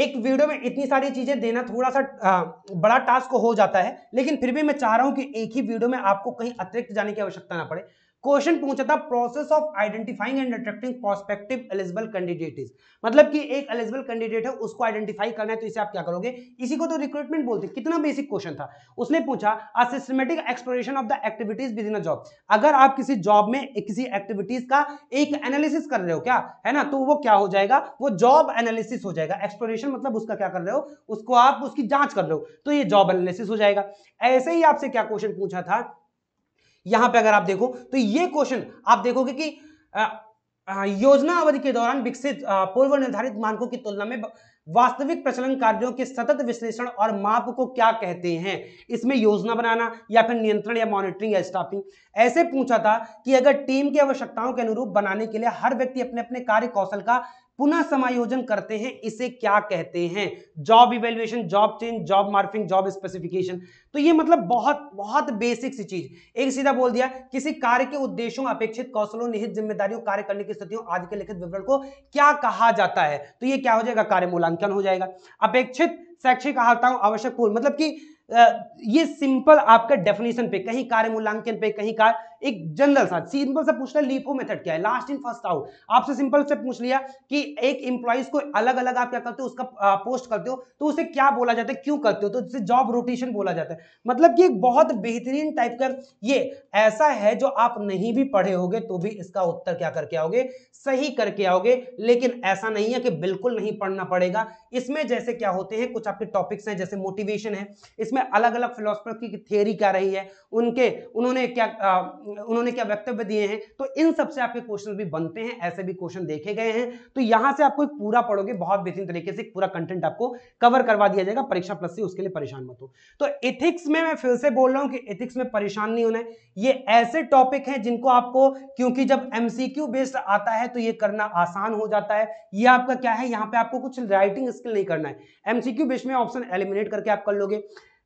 एक वीडियो में इतनी सारी चीजें देना थोड़ा सा आ, बड़ा टास्क हो जाता है लेकिन फिर भी मैं चाह रहा हूं कि एक ही वीडियो में आपको कहीं अतिरिक्त जाने की आवश्यकता ना पड़े क्वेश्चन पूछा था process of identifying and attracting prospective eligible candidate is मतलब कि एक एलिजिबल कैंडिडेट है उसको आइडेंटिफाई करना है तो इसे आप क्या करोगे इसी को तो रिक्रूटमेंट बोलते हैं कितना बेसिक क्वेश्चन था उसने पूछा a systematic exploration of the activities within a job अगर आप किसी जॉब में किसी एक्टिविटीज का एक एनालिसिस कर रहे हो क्या है ना तो वो क्या हो जाएगा वो जॉब एनालिसिस हो जाएगा एक्सप्लोरेशन मतलब उसका क्या कर रहे हो उसको आप उसकी जांच कर रहे हो तो ये जॉब एनालिसिस हो जाएगा ऐसे ही आपसे क्या क्वेश्चन पूछा था यहां पे अगर आप देखो तो ये क्वेश्चन आप देखोगे कि योजना अवधि के दौरान विकसित पूर्व निर्धारित मानकों की तुलना में वास्तविक प्रचलन कार्यों के सतत विश्लेषण और माप को क्या कहते हैं इसमें योजना बनाना या फिर नियंत्रण या मॉनिटरिंग या स्टाफिंग ऐसे पूछा था कि अगर टीम की आवश्यकताओं के अनुरूप बनाने के लिए हर व्यक्ति अपने अपने कार्य कौशल का पुनः समायोजन करते हैं इसे क्या कहते हैं job evaluation job change job morphing job specification तो ये मतलब बहुत बहुत बेसिक सी चीज एक सीधा बोल दिया किसी कार्य के उद्देश्यों अपेक्षित कौशलों निहित जिम्मेदारियों कार्य करने की स्थितियों आदि के लिखित विवरण को क्या कहा जाता है तो ये क्या हो जाएगा कार्य मूल्यांकन हो जाएगा अपेक्षित शैक्षिक अहाताओं आवश्यक पूर्ण मतलब कि ये सिंपल आपका डेफिनेशन पे कहीं कार्य मूल्यांकन पे कहीं कार्य एक जनरल सा सिंपल सा पूछना लीपो मेथड क्या है लास्ट इन फर्स्ट आउट आपसे सिंपल से पूछ लिया कि एक इंप्लॉइज को अलग अलग आप क्या करते हो उसका पोस्ट करते हो तो उसे क्या बोला जाता है क्यों करते हो तो जिसे जॉब रोटेशन बोला जाता है मतलब कि एक बहुत बेहतरीन टाइप का ये ऐसा है जो आप नहीं भी पढ़े होगे तो भी इसका उत्तर क्या करके आओगे सही करके आओगे लेकिन ऐसा नहीं है कि बिल्कुल नहीं पढ़ना पड़ेगा इसमें जैसे क्या होते हैं कुछ आपके टॉपिक्स हैं जैसे मोटिवेशन है इसमें अलग अलग फिलोसफर की थ्योरी क्या रही है उनके उन्होंने क्या उन्होंने क्या वक्तव्य दिए हैं तो इन सबसे आपके क्वेश्चन भी बनते हैं ऐसे भी क्वेश्चन देखे गए हैं तो यहां से आपको पूरा पढ़ोगे बहुत बेहतरीन तरीके से पूरा कंटेंट आपको कवर करवा दिया जाएगा परीक्षा प्लस से उसके लिए परेशान मत हो तो इथिक्स में मैं फिर से बोल रहा हूँ कि इथिक्स में परेशान नहीं होना है ये ऐसे टॉपिक है जिनको आपको क्योंकि जब एमसीक्यू बेस्ड आता है तो ये करना आसान हो जाता है ये आपका क्या है यहाँ पे आपको कुछ राइटिंग स्किल नहीं करना है एमसीक्यू बेस्ड में ऑप्शन एलिमिनेट करके आप कर लोगे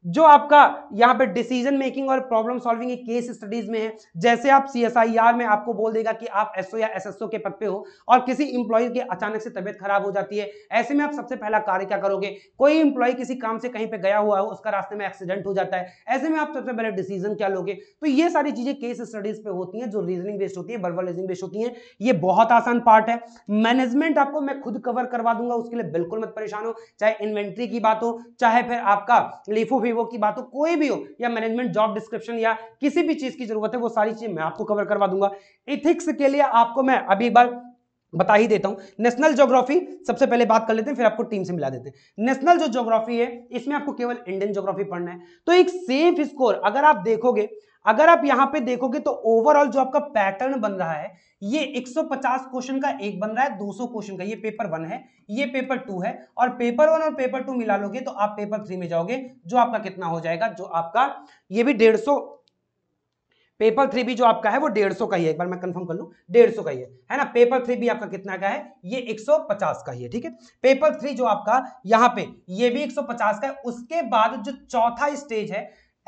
जो आपका यहाँ पे डिसीजन मेकिंग और प्रॉब्लम सॉल्विंग केस स्टडीज में है जैसे आप सी में आपको बोल देगा कि आप एसओ या एसएसओ के पद पे हो और किसी इंप्लॉय की अचानक से तबियत खराब हो जाती है ऐसे में आप सबसे पहला कार्य क्या करोगे कोई इंप्लॉय किसी काम से कहीं पे गया हुआ हो उसका रास्ते में एक्सीडेंट हो जाता है ऐसे में आप सबसे पहले डिसीजन क्या लोगे तो ये सारी चीजें केस स्टडीज पे होती है जो रीजनिंग बेस्ड होती है वर्बल रीजनिंग बेस्ड होती है ये बहुत आसान पार्ट है मैनेजमेंट आपको मैं खुद कवर करवा दूंगा उसके लिए बिल्कुल मत परेशान हो चाहे इन्वेंट्री की बात हो चाहे फिर आपका लिफो वीवो की बात हो कोई भी हो या मैनेजमेंट जॉब डिस्क्रिप्शन या किसी भी चीज की जरूरत है वो सारी चीज मैं आपको कवर करवा दूंगा इथिक्स के लिए आपको मैं अभी एक बार बता ही देता हूं नेशनल ज्योग्राफी सबसे पहले बात कर लेते हैं फिर आपको टीम से मिला देते हैं नेशनल जो ज्योग्राफी है इसमें आपको केवल इंडियन ज्योग्राफी पढ़ना है तो एक सेफ स्कोर अगर आप देखोगे अगर आप यहाँ पे देखोगे तो ओवरऑल जो आपका पैटर्न बन रहा है ये 150 क्वेश्चन का एक बन रहा है 200 क्वेश्चन का ये पेपर वन है ये पेपर टू है और पेपर वन और पेपर टू मिला लोगे तो आप पेपर थ्री में जाओगे जो आपका कितना हो जाएगा जो आपका ये भी डेढ़ पेपर थ्री भी जो आपका है वो डेढ़ सौ का ही है एक बार मैं कंफर्म कर लूँ डेढ़ सौ का ही है है ना पेपर थ्री भी आपका कितना का है ये एक सौ पचास का ही है ठीक है पेपर थ्री जो आपका यहाँ पे ये भी एक सौ पचास का है उसके बाद जो चौथा स्टेज है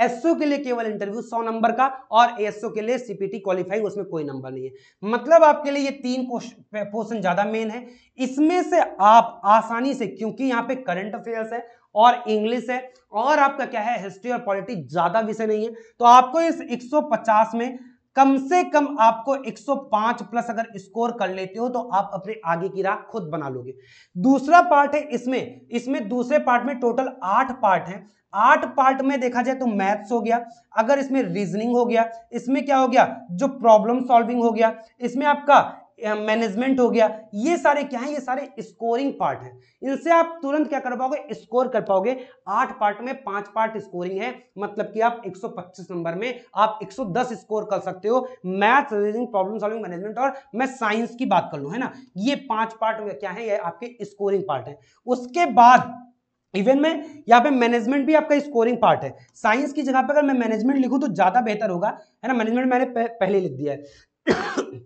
एसओ के लिए केवल इंटरव्यू 100 नंबर का और एसओ के लिए सीपीटी क्वालिफाइंग उसमें कोई नंबर नहीं है मतलब आपके लिए ये तीन पोर्शन ज़्यादा मेन है इसमें से आप आसानी से क्योंकि यहाँ पे करंट अफेयर्स है और इंग्लिश है और आपका क्या है हिस्ट्री और पॉलिटिक्स ज़्यादा विषय नहीं है तो आपको इस 150 में कम से कम आपको 105 प्लस अगर स्कोर कर लेते हो तो आप अपने आगे की राह खुद बना लोगे दूसरा पार्ट है इसमें इसमें दूसरे पार्ट में टोटल आठ पार्ट है आठ पार्ट में देखा जाए तो मैथ्स हो गया अगर इसमें रीजनिंग हो गया इसमें क्या हो गया जो प्रॉब्लम सॉल्विंग हो गया इसमें आपका मैनेजमेंट हो गया ये सारे क्या है ये सारे स्कोरिंग पार्ट हैं इनसे आप तुरंत क्या कर पाओगे स्कोर कर पाओगे आठ पार्ट में पांच पार्ट स्कोरिंग है मतलब कि आप 125 नंबर में आप 110 स्कोर कर सकते हो math reasoning problem solving management और मैं साइंस की बात कर लू है ना ये पांच पार्ट में क्या है ये आपके स्कोरिंग पार्ट है उसके बाद इवन में यहाँ पे मैनेजमेंट भी आपका स्कोरिंग पार्ट है साइंस की जगह पर अगर मैं मैनेजमेंट लिखूँ तो ज़्यादा बेहतर होगा है ना मैनेजमेंट मैंने पहले लिख दिया है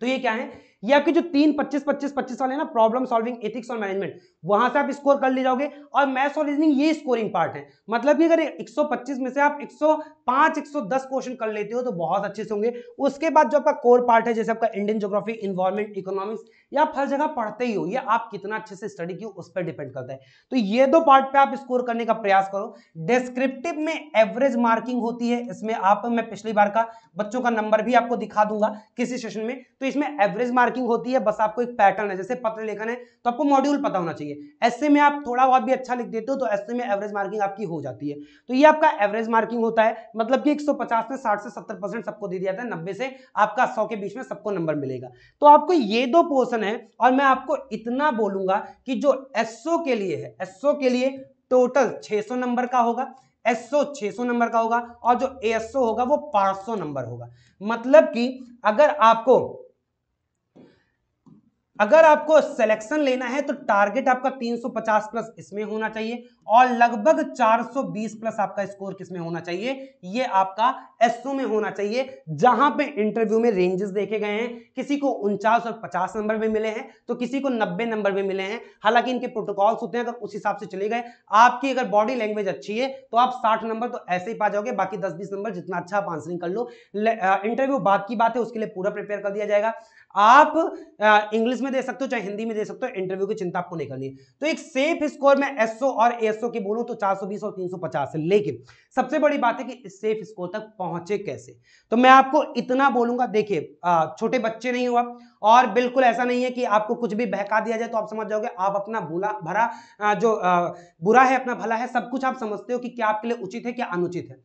तो ये क्या है ये आपके जो तीन पच्चीस पच्चीस पच्चीस वाले ना प्रॉब्लम सॉल्विंग एथिक्स और मैनेजमेंट वहां से आप स्कोर कर ले जाओगे और मैथ्स और रीजनिंग ये स्कोरिंग पार्ट है मतलब कि अगर 125 में से आप 105 110 क्वेश्चन कर लेते हो तो बहुत अच्छे से होंगे उसके बाद जो आपका कोर पार्ट है जैसे आपका इंडियन ज्योग्राफी इन्वायरमेंट इकोनॉमिक्स या आप हर जगह पढ़ते ही हो या आप कितना अच्छे से स्टडी की उस पर डिपेंड करता है तो ये दो पार्ट पे आप स्कोर करने का प्रयास करो डिस्क्रिप्टिव में एवरेज मार्किंग होती है इसमें आप मैं पिछली बार का बच्चों का नंबर भी आपको दिखा दूंगा किसी सेशन में तो इसमें एवरेज मार्किंग होती है बस आपको एक पैटर्न है जैसे पत्र लेखन है तो आपको मॉड्यूल पता होना चाहिए चाहिए ऐसे में आप थोड़ा बहुत भी अच्छा लिख देते हो तो ऐसे में एवरेज मार्किंग आपकी हो जाती है तो ये आपका एवरेज मार्किंग होता है मतलब कि 150 से 60 से 70 परसेंट सबको दे दिया जाता है 90 से आपका 100 के बीच में सबको नंबर मिलेगा तो आपको ये दो पोर्सन है और मैं आपको इतना बोलूंगा कि जो एस के लिए है एस के लिए टोटल 600 नंबर का होगा एसओ 600 नंबर का होगा और जो एएसओ होगा वो पांच नंबर होगा मतलब कि अगर आपको अगर आपको सिलेक्शन लेना है तो टारगेट आपका 350 प्लस इसमें होना चाहिए और लगभग 420 प्लस आपका स्कोर किसमें होना चाहिए ये आपका एसओ में होना चाहिए जहां पे इंटरव्यू में रेंजेस देखे गए हैं किसी को उनचास और 50 नंबर में मिले हैं तो किसी को 90 नंबर में मिले हैं हालांकि इनके प्रोटोकॉल्स होते हैं अगर उस हिसाब से चले गए आपकी अगर बॉडी लैंग्वेज अच्छी है तो आप साठ नंबर तो ऐसे ही पा जाओगे बाकी दस बीस नंबर जितना अच्छा आप आंसरिंग कर लो इंटरव्यू बाद की बात है उसके लिए पूरा प्रिपेयर कर दिया जाएगा आप इंग्लिश में दे सकते हो चाहे हिंदी में दे सकते हो इंटरव्यू की चिंता आपको नहीं करनी है तो एक सेफ स्कोर में एसओ और एसओ की बोलूं तो 420 और 350 है लेकिन सबसे बड़ी बात है कि इस सेफ स्कोर तक पहुंचे कैसे तो मैं आपको इतना बोलूंगा देखिए छोटे बच्चे नहीं हुआ और बिल्कुल ऐसा नहीं है कि आपको कुछ भी बहका दिया जाए तो आप समझ जाओगे आप अपना बुला भरा जो बुरा है अपना भला है सब कुछ आप समझते हो कि क्या आपके लिए उचित है क्या अनुचित है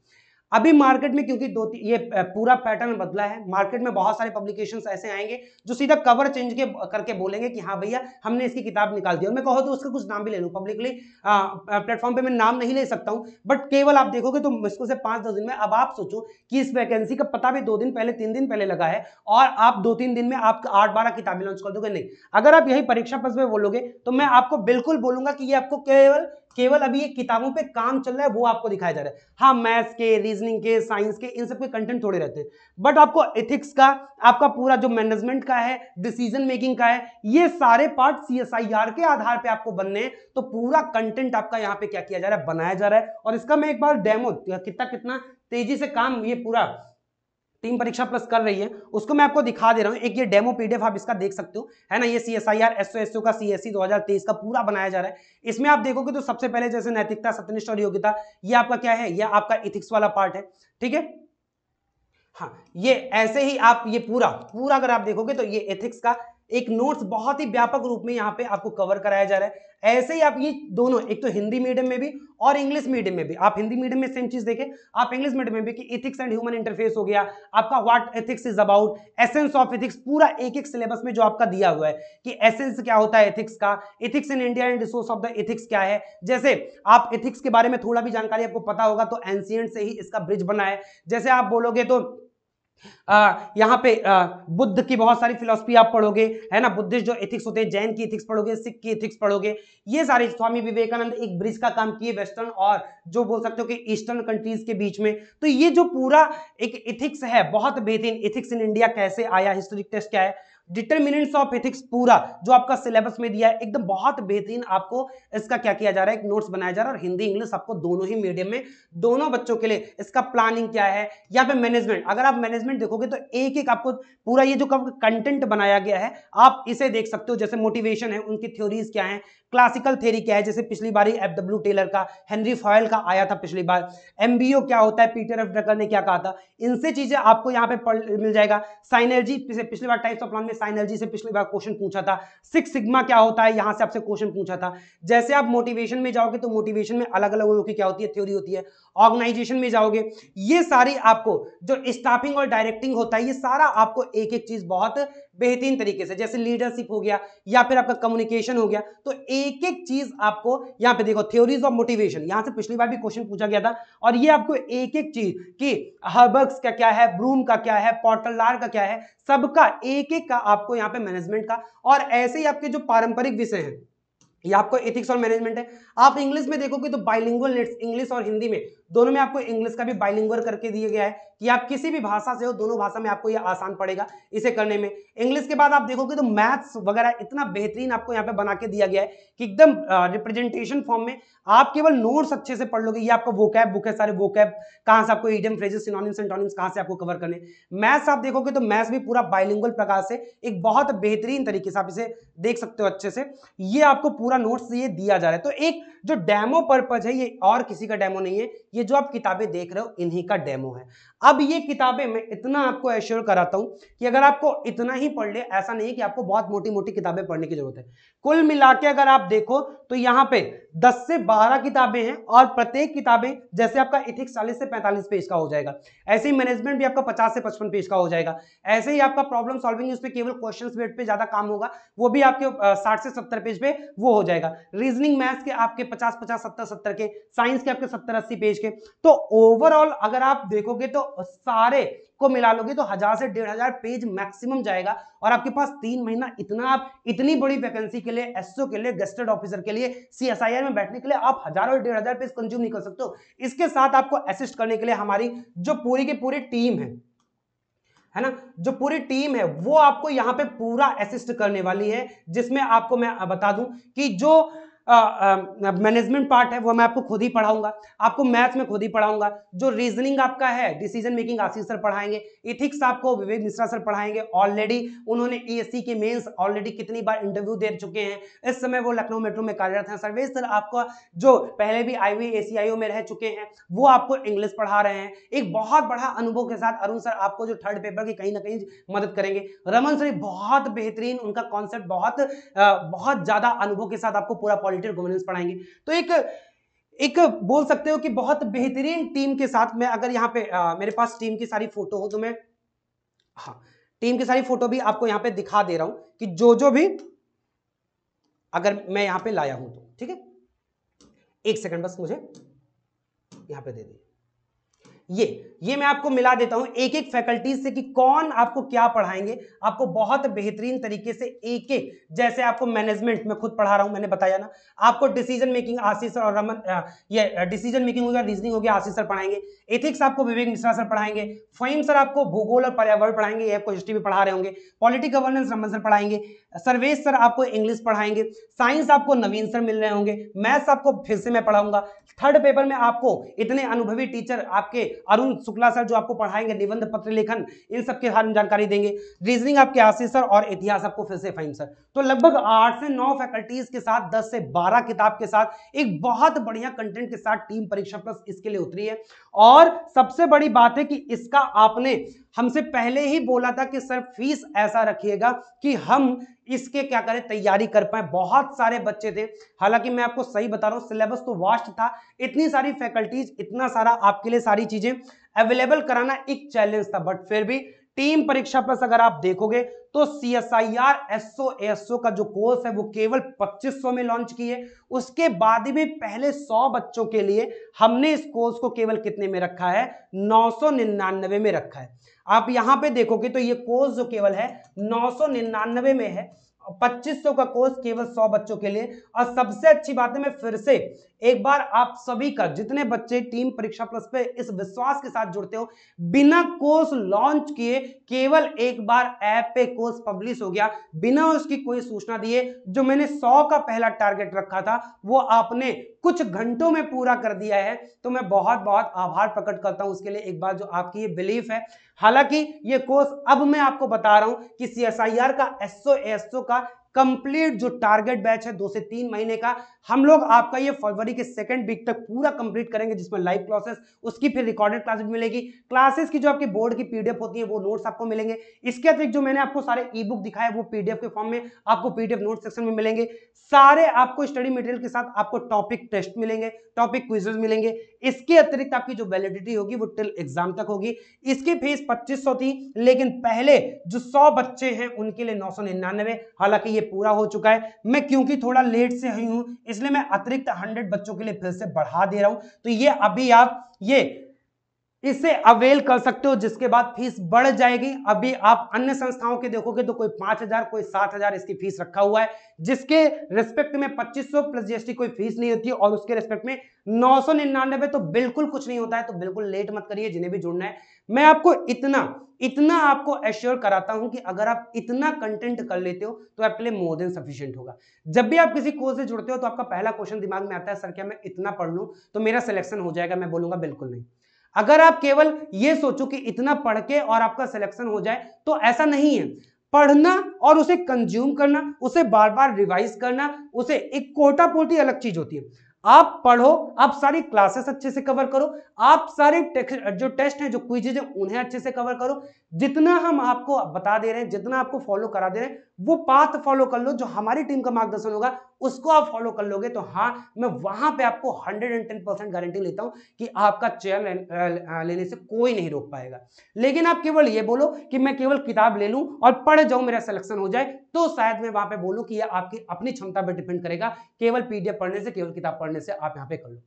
अभी मार्केट में क्योंकि दो ये पूरा पैटर्न बदला है मार्केट में बहुत सारे पब्लिकेशंस ऐसे आएंगे जो सीधा कवर चेंज के करके बोलेंगे कि हाँ भैया हमने इसकी किताब निकाल दी और मैं कहूँ तो उसका कुछ नाम भी ले लूँ पब्लिकली प्लेटफॉर्म पे मैं नाम नहीं ले सकता हूँ बट केवल आप देखोगे तो मुझको से पाँच दस दिन में अब आप सोचो कि इस वैकेंसी का पता भी दो दिन पहले तीन दिन पहले लगा है और आप दो तीन दिन में आप आठ बारह किताबें लॉन्च कर दोगे नहीं अगर आप यही परीक्षा पस में बोलोगे तो मैं आपको बिल्कुल बोलूंगा कि ये आपको केवल केवल अभी ये किताबों पे काम चल रहा है वो आपको दिखाया जा रहा है हाँ मैथ्स के रीजनिंग के साइंस के इन सब के कंटेंट थोड़े रहते हैं बट आपको एथिक्स का आपका पूरा जो मैनेजमेंट का है डिसीजन मेकिंग का है ये सारे पार्ट सी के आधार पर आपको बनने हैं तो पूरा कंटेंट आपका यहाँ पे क्या किया जा रहा है बनाया जा रहा है और इसका मैं एक बार डेमो कितना कितना तेजी से काम ये पूरा टीम परीक्षा प्लस कर रही है उसको मैं आपको दिखा दे रहा हूँ एक ये डेमो पीडीएफ आप इसका देख सकते हो है ना ये C S I R SO SO का सी एस e दो हजार तेईस का पूरा बनाया जा रहा है इसमें आप देखोगे तो सबसे पहले जैसे नैतिकता सत्यनिष्ठ और योग्यता ये आपका क्या है यह आपका इथिक्स वाला पार्ट है ठीक है हाँ ये ऐसे ही आप ये पूरा पूरा अगर आप देखोगे तो ये एथिक्स का एक नोट्स बहुत ही व्यापक रूप में यहाँ पे आपको कवर कराया जा रहा है ऐसे ही आप ये दोनों एक तो हिंदी मीडियम में भी और इंग्लिश मीडियम में भी आप हिंदी मीडियम में सेम चीज देखें आप इंग्लिश मीडियम में भी कि एथिक्स एंड ह्यूमन इंटरफेस हो गया आपका what ethics is about essence of ethics पूरा एक एक सिलेबस में जो आपका दिया हुआ है कि एसेंस क्या होता है एथिक्स का ethics in India and resource of the ethics क्या है जैसे आप एथिक्स के बारे में थोड़ा भी जानकारी आपको पता होगा तो एनसीएंट से ही इसका ब्रिज बना है जैसे आप बोलोगे तो यहाँ पे बुद्ध की बहुत सारी फिलोसफी आप पढ़ोगे है ना बुद्धिस्ट जो एथिक्स होते हैं जैन की एथिक्स पढ़ोगे सिख की एथिक्स पढ़ोगे ये सारे स्वामी विवेकानंद एक ब्रिज का काम किए वेस्टर्न और जो बोल सकते हो कि ईस्टर्न कंट्रीज के बीच में तो ये जो पूरा एक इथिक्स है बहुत बेहतरीन इथिक्स इन इंडिया कैसे आया हिस्टोरिक टेस्ट क्या है डिटर्मिनेंट्स ऑफ एथिक्स पूरा जो आपका सिलेबस में दिया है एकदम बहुत बेहतरीन आपको इसका क्या किया जा रहा है एक नोट्स बनाया जा रहा है और हिंदी इंग्लिश आपको दोनों ही मीडियम में दोनों बच्चों के लिए इसका प्लानिंग क्या है या फिर मैनेजमेंट अगर आप मैनेजमेंट देखोगे तो एक एक आपको पूरा ये जो कंटेंट बनाया गया है आप इसे देख सकते हो जैसे मोटिवेशन है उनकी थ्योरीज क्या है क्लासिकल थेरी क्या है जैसे पिछली बार एफ डब्ल्यू टेलर का हेनरी फॉयल का आया था पिछली बार एम क्या होता है पीटर एफ ड्रकर ने क्या कहा था इनसे चीजें आपको यहाँ पे मिल जाएगा साइनर्जी पिछली बार टाइप्स ऑफ प्लान हमने साइन एलजी से पिछली बार क्वेश्चन पूछा था सिक्स सिग्मा क्या होता है यहाँ से आपसे क्वेश्चन पूछा था जैसे आप मोटिवेशन में जाओगे तो मोटिवेशन में अलग अलग लोगों की क्या होती है थ्योरी होती है ऑर्गेनाइजेशन में जाओगे ये सारी आपको जो स्टाफिंग और डायरेक्टिंग होता है ये सारा आपको एक एक चीज बहुत बेहतरीन तरीके से जैसे लीडरशिप हो गया या फिर आपका कम्युनिकेशन हो गया तो एक एक चीज आपको यहाँ पे देखो थ्योरीज ऑफ मोटिवेशन यहाँ से पिछली बार भी क्वेश्चन पूछा गया था और ये आपको एक एक चीज कि हर्बक्स का क्या है ब्रूम का क्या है पोर्टलार का क्या है सबका एक एक का आपको यहाँ पे मैनेजमेंट का और ऐसे ही आपके जो पारंपरिक विषय हैं ये आपको एथिक्स और मैनेजमेंट है आप इंग्लिश में देखोगे तो बाइलिंगुअल नेट्स इंग्लिश और हिंदी में दोनों में आपको इंग्लिश का भी बाइलिंगुअल करके दिया गया है कि आप किसी भी भाषा से हो दोनों भाषा में आपको ये आसान पड़ेगा इसे करने में इंग्लिश के बाद आप देखोगे तो मैथ्स वगैरह इतना बेहतरीन आपको यहाँ पे बना के दिया गया है कि एकदम रिप्रेजेंटेशन फॉर्म में आप केवल नोट्स अच्छे से पढ़ लोगे ये आपका वो कैब बुक है सारे वो कैब कहाँ से आपको idiom phrases synonyms and antonyms कहाँ से आपको कवर करने मैथ्स आप देखोगे तो मैथ्स भी पूरा बाइलिंगुअल प्रकार से एक बहुत बेहतरीन तरीके से आप इसे देख सकते हो अच्छे से ये आपको पूरा नोट्स ये दिया जा रहा है तो एक जो डेमो पर्पज है ये और किसी का डेमो नहीं है ये जो आप किताबें देख रहे हो इन्हीं का डेमो है अब ये किताबें मैं इतना आपको एश्योर कराता हूँ कि अगर आपको इतना ही पढ़ ले ऐसा नहीं है कि आपको बहुत मोटी मोटी किताबें पढ़ने की जरूरत है कुल मिला के अगर आप देखो तो यहाँ पे 10 से 12 किताबें हैं और प्रत्येक किताबें जैसे आपका इथिक्स 40 से 45 पेज का हो जाएगा ऐसे ही मैनेजमेंट भी आपका पचास से पचपन पेज का हो जाएगा ऐसे ही आपका प्रॉब्लम सॉल्विंग उसमें केवल क्वेश्चन वेट पर ज्यादा काम होगा वो भी आपके साठ से सत्तर पेज पे वो हो जाएगा रीजनिंग मैथ्स के आपके पचास पचास सत्तर सत्तर के साइंस के आपके सत्तर अस्सी पेज के तो ओवरऑल अगर आप देखोगे तो सारे को मिला लोगे तो हजार से डेढ़ हजार पेज मैक्सिमम जाएगा और आपके पास तीन महीना इतना आप इतनी बड़ी वैकेंसी के लिए एसओ के लिए गेस्टेड ऑफिसर के लिए सीएसआईआर में बैठने के लिए आप हजार और डेढ़ हजार पेज कंज्यूम नहीं कर सकते इसके साथ आपको असिस्ट करने के लिए हमारी जो पूरी की पूरी टीम है है ना जो पूरी टीम है वो आपको यहाँ पे पूरा असिस्ट करने वाली है जिसमें आपको मैं बता दूं कि जो मैनेजमेंट पार्ट है वो मैं आपको खुद ही पढ़ाऊंगा आपको मैथ्स में खुद ही पढ़ाऊंगा जो रीजनिंग आपका है डिसीजन मेकिंग आशीष सर पढ़ाएंगे इथिक्स आपको विवेक मिश्रा सर पढ़ाएंगे ऑलरेडी उन्होंने ई e के मेंस ऑलरेडी कितनी बार इंटरव्यू दे चुके हैं इस समय वो लखनऊ मेट्रो में कार्यरत हैं सर्वेश सर आपका जो पहले भी आई वी में रह चुके हैं वो आपको इंग्लिश पढ़ा रहे हैं एक बहुत बड़ा अनुभव के साथ अरुण सर आपको जो थर्ड पेपर की कहीं ना कहीं मदद करेंगे रमन सर बहुत बेहतरीन उनका कॉन्सेप्ट बहुत बहुत ज़्यादा अनुभव के साथ आपको पूरा ऑडिटर गवर्नेंस पढ़ाएंगे तो एक एक बोल सकते हो कि बहुत बेहतरीन टीम के साथ मैं अगर यहाँ पे आ, मेरे पास टीम की सारी फोटो हो तो मैं हाँ टीम की सारी फोटो भी आपको यहाँ पे दिखा दे रहा हूं कि जो जो भी अगर मैं यहाँ पे लाया हूं तो ठीक है एक सेकंड बस मुझे यहाँ पे दे दीजिए ये ये मैं आपको मिला देता हूं एक एक फैकल्टीज से कि कौन आपको क्या पढ़ाएंगे आपको बहुत बेहतरीन तरीके से एक एक जैसे आपको मैनेजमेंट में खुद पढ़ा रहा हूं मैंने बताया ना आपको डिसीजन मेकिंग आशीष और रमन ये डिसीजन मेकिंग हो गया रीजनिंग हो गया आशीष सर पढ़ाएंगे एथिक्स आपको विवेक मिश्रा सर पढ़ाएंगे फहीम सर आपको भूगोल और पर्यावरण पढ़ाएंगे ये आपको हिस्ट्री भी पढ़ा रहे होंगे पॉलिटिक गवर्नेंस रमन सर पढ़ाएंगे सर्वेश सर आपको इंग्लिश पढ़ाएंगे साइंस आपको नवीन सर मिल रहे होंगे मैथ्स आपको फिर से मैं पढ़ाऊंगा थर्ड पेपर में आपको इतने अनुभवी टीचर आपके अरुण शुक्ला सर जो आपको पढ़ाएंगे निबंध पत्र लेखन इन सबके बारे में जानकारी देंगे रीजनिंग आपके आशीष सर और इतिहास आपको फिर से फाइन सर तो लगभग आठ से नौ फैकल्टीज के साथ दस से बारह किताब के साथ एक बहुत बढ़िया कंटेंट के साथ टीम परीक्षा प्लस इसके लिए उतरी है और सबसे बड़ी बात है कि इसका आपने हमसे पहले ही बोला था कि सर फीस ऐसा रखिएगा कि हम इसके क्या करें तैयारी कर पाए बहुत सारे बच्चे थे हालांकि मैं आपको सही बता रहा हूँ सिलेबस तो वास्ट था इतनी सारी फैकल्टीज इतना सारा आपके लिए सारी चीजें अवेलेबल कराना एक चैलेंज था बट फिर भी टीम परीक्षा पर अगर आप देखोगे तो C S I R SO S O का जो कोर्स है वो केवल 2500 में लॉन्च किए उसके बाद में पहले 100 बच्चों के लिए हमने इस कोर्स को केवल कितने में रखा है 999 में रखा है आप यहां पे देखोगे तो ये कोर्स जो केवल है 999 में है 2500 का कोर्स केवल 100 बच्चों के लिए और सबसे अच्छी बात है मैं फिर से एक बार आप सभी का जितने बच्चे टीम परीक्षा प्लस पे इस विश्वास के साथ जुड़ते हो बिना कोर्स लॉन्च किए केवल एक बार ऐप पे कोर्स पब्लिश हो गया बिना उसकी कोई सूचना दिए जो मैंने सौ का पहला टारगेट रखा था वो आपने कुछ घंटों में पूरा कर दिया है तो मैं बहुत बहुत आभार प्रकट करता हूं उसके लिए एक बार जो आपकी ये बिलीफ है हालांकि ये कोर्स अब मैं आपको बता रहा हूं कि सी का एसओ एसओ का कंप्लीट जो टारगेट बैच है दो से तीन महीने का हम लोग आपका ये फरवरी के सेकंड वीक तक पूरा कंप्लीट करेंगे जिसमें लाइव क्लासेस उसकी फिर रिकॉर्डेड क्लासेस भी मिलेगी क्लासेस की जो आपके बोर्ड की पीडीएफ होती है वो नोट्स आपको मिलेंगे इसके अतिरिक्त जो मैंने आपको सारे ई बुक दिखाया वो पीडीएफ के फॉर्म में आपको पीडीएफ नोट सेक्शन में मिलेंगे सारे आपको स्टडी मटेरियल के साथ आपको टॉपिक टेस्ट मिलेंगे टॉपिक क्विजेज मिलेंगे इसके अतिरिक्त आपकी जो वैलिडिटी होगी वो टिल एग्जाम तक होगी इसकी फीस पच्चीस थी लेकिन पहले जो सौ बच्चे हैं उनके लिए नौ हालांकि ये पूरा हो चुका है मैं क्योंकि थोड़ा लेट से हुई हूं इसलिए मैं अतिरिक्त हंड्रेड बच्चों के लिए फिर से बढ़ा दे रहा हूं तो ये अभी आप ये इससे अवेल कर सकते हो जिसके बाद फीस बढ़ जाएगी अभी आप अन्य संस्थाओं के देखोगे तो कोई पांच हजार कोई सात हजार इसकी फीस रखा हुआ है जिसके रिस्पेक्ट में पच्चीस सौ प्लस जीएसटी कोई फीस नहीं होती और उसके रिस्पेक्ट में नौ सौ निन्यानबे तो बिल्कुल कुछ नहीं होता है तो बिल्कुल लेट मत करिए जिन्हें भी जुड़ना है मैं आपको इतना इतना आपको एश्योर कराता हूं कि अगर आप इतना कंटेंट कर लेते हो तो आपके लिए मोर देन सफिशियंट होगा जब भी आप किसी कोर्स से जुड़ते हो तो आपका पहला क्वेश्चन दिमाग में आता है सर क्या मैं इतना पढ़ लू तो मेरा सिलेक्शन हो जाएगा मैं बोलूंगा बिल्कुल नहीं अगर आप केवल ये सोचो कि इतना पढ़ के और आपका सिलेक्शन हो जाए तो ऐसा नहीं है पढ़ना और उसे कंज्यूम करना उसे बार बार रिवाइज करना उसे एक कोटा पोटी अलग चीज होती है आप पढ़ो आप सारी क्लासेस अच्छे से कवर करो आप सारे जो टेस्ट हैं जो क्विजेज हैं उन्हें अच्छे से कवर करो जितना हम आपको बता दे रहे हैं जितना आपको फॉलो करा दे रहे हैं वो पाथ फॉलो कर लो जो हमारी टीम का मार्गदर्शन होगा उसको आप फॉलो कर लोगे तो हाँ मैं वहां पे आपको 110 परसेंट गारंटी लेता हूं कि आपका चयन लेने से कोई नहीं रोक पाएगा लेकिन आप केवल ये बोलो कि मैं केवल किताब ले लूं और पढ़ जाऊं मेरा सिलेक्शन हो जाए तो शायद मैं वहां पे बोलूँ कि यह आपकी अपनी क्षमता पर डिपेंड करेगा केवल पीडीएफ पढ़ने से केवल किताब पढ़ने से आप यहाँ पे कर लो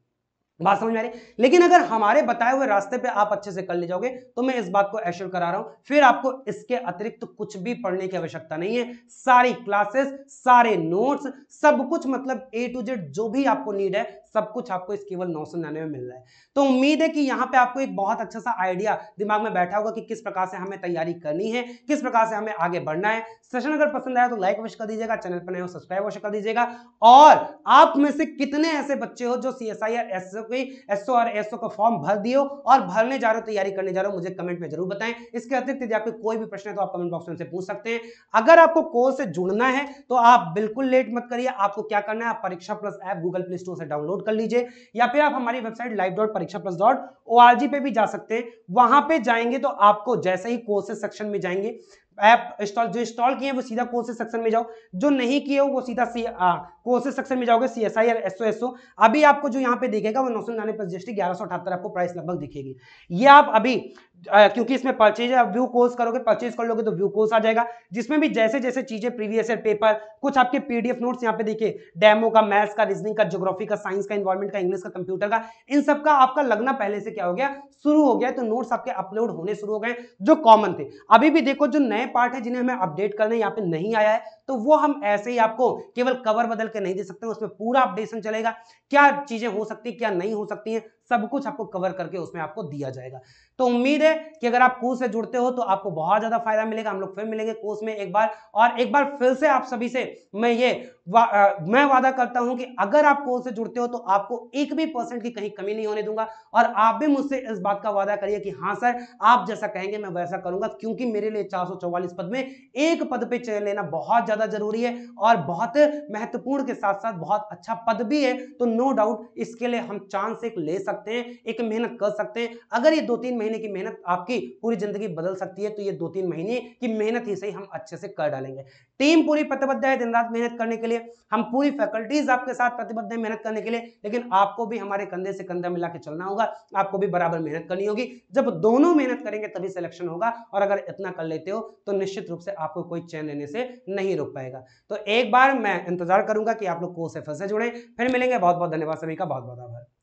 बात समझ में आ रही लेकिन अगर हमारे बताए हुए रास्ते पे आप अच्छे से कर ले जाओगे तो मैं इस बात को एश्योर करा रहा हूं फिर आपको इसके अतिरिक्त तो कुछ भी पढ़ने की आवश्यकता नहीं है सारी क्लासेस सारे नोट्स सब कुछ मतलब ए टू जेड जो भी आपको नीड है सब कुछ आपको इस केवल नौ में मिल रहा है तो उम्मीद है कि यहाँ पे आपको एक बहुत अच्छा सा आइडिया दिमाग में बैठा होगा कि किस प्रकार से हमें तैयारी करनी है किस प्रकार से हमें आगे बढ़ना है सेशन अगर पसंद आया तो लाइक अवश्य कर दीजिएगा चैनल पर नए हो सब्सक्राइब अवश्य कर दीजिएगा और आप में से कितने ऐसे बच्चे हो जो सी एस आई एस की एस और एस का फॉर्म भर दियो और भरने जा रहे हो तैयारी करने जा रहे हो मुझे कमेंट में जरूर बताएं इसके अतिरिक्त यदि आपके कोई भी प्रश्न है तो आप कमेंट बॉक्स में से पूछ सकते हैं अगर आपको कोर्स से जुड़ना है तो आप बिल्कुल लेट मत करिए आपको क्या करना है आप Pariksha plus app Google Play Store से डाउनलोड डाउनलोड कर लीजिए या फिर आप हमारी website live dot Pariksha plus dot O R G पे भी जा सकते हैं वहां पे जाएंगे तो आपको जैसे ही कोर्सेज सेक्शन में जाएंगे ऐप इंस्टॉल जो इंस्टॉल किए हैं वो सीधा कोर्सेज सेक्शन में जाओ जो नहीं किए हो वो सीधा सी कोर्सेज सेक्शन में जाओगे सी एस आई और एस एस ओ अभी आपको जो यहाँ पे देखेगा वो नौ सौ निन्यानवे प्लस जी ग्यारह सौ अठहत्तर आपको प्राइस लगभग दिखेगी ये आप अभी क्योंकि इसमें परचेज है व्यू कोर्स करोगे परचेज कर लोगे तो व्यू कोर्स आ जाएगा जिसमें भी जैसे जैसे चीजें प्रीवियस ईयर पेपर कुछ आपके पीडीएफ नोट्स यहाँ पे देखिए डेमो का मैथ्स का रीजनिंग का जोग्राफी का साइंस का इन्वायरमेंट का इंग्लिश का कंप्यूटर का इन सब का आपका लगना पहले से क्या हो गया शुरू हो गया तो नोट्स आपके अपलोड होने शुरू हो गए जो कॉमन थे अभी भी देखो जो नए पार्ट है जिन्हें हमें अपडेट करने यहाँ पे नहीं आया है तो वो हम ऐसे ही आपको केवल कवर बदल के नहीं दे सकते उसमें पूरा अपडेशन चलेगा क्या चीज़ें हो सकती क्या नहीं हो सकती है सब कुछ आपको कवर करके उसमें आपको दिया जाएगा तो उम्मीद है कि अगर आप कोर्स से जुड़ते हो तो आपको बहुत ज़्यादा फायदा मिलेगा हम लोग फिर मिलेंगे कोर्स में एक बार और एक बार फिर से आप सभी से मैं ये वा, मैं वादा करता हूं कि अगर आप कोर्स से जुड़ते हो तो आपको एक भी परसेंट की कहीं कमी नहीं होने दूंगा और आप भी मुझसे इस बात का वादा करिए कि हाँ सर आप जैसा कहेंगे मैं वैसा करूंगा क्योंकि मेरे लिए चौवालीस पद में एक पद पे चयन लेना बहुत ज़्यादा जरूरी है और बहुत महत्वपूर्ण के साथ साथ बहुत अच्छा पद भी है तो नो डाउट इसके लिए हम चांस एक ले सकते हैं एक मेहनत कर सकते हैं अगर ये दो तीन महीने की मेहनत आपकी पूरी ज़िंदगी बदल सकती है तो ये दो तीन महीने की मेहनत ही सही हम अच्छे से कर डालेंगे टीम पूरी प्रतिबद्ध है दिन रात मेहनत करने के लिए हम पूरी फैकल्टीज आपके साथ प्रतिबद्ध है मेहनत करने के लिए लेकिन आपको भी हमारे कंधे से कंधा मिला के चलना होगा आपको भी बराबर मेहनत करनी होगी जब दोनों मेहनत करेंगे तभी सिलेक्शन होगा और अगर इतना कर लेते हो तो निश्चित रूप से आपको कोई चैन लेने से नहीं रोक पाएगा तो एक बार मैं इंतजार करूंगा कि आप लोग कोर्स एफ से जुड़े फिर मिलेंगे बहुत बहुत धन्यवाद सभी का बहुत बहुत आभार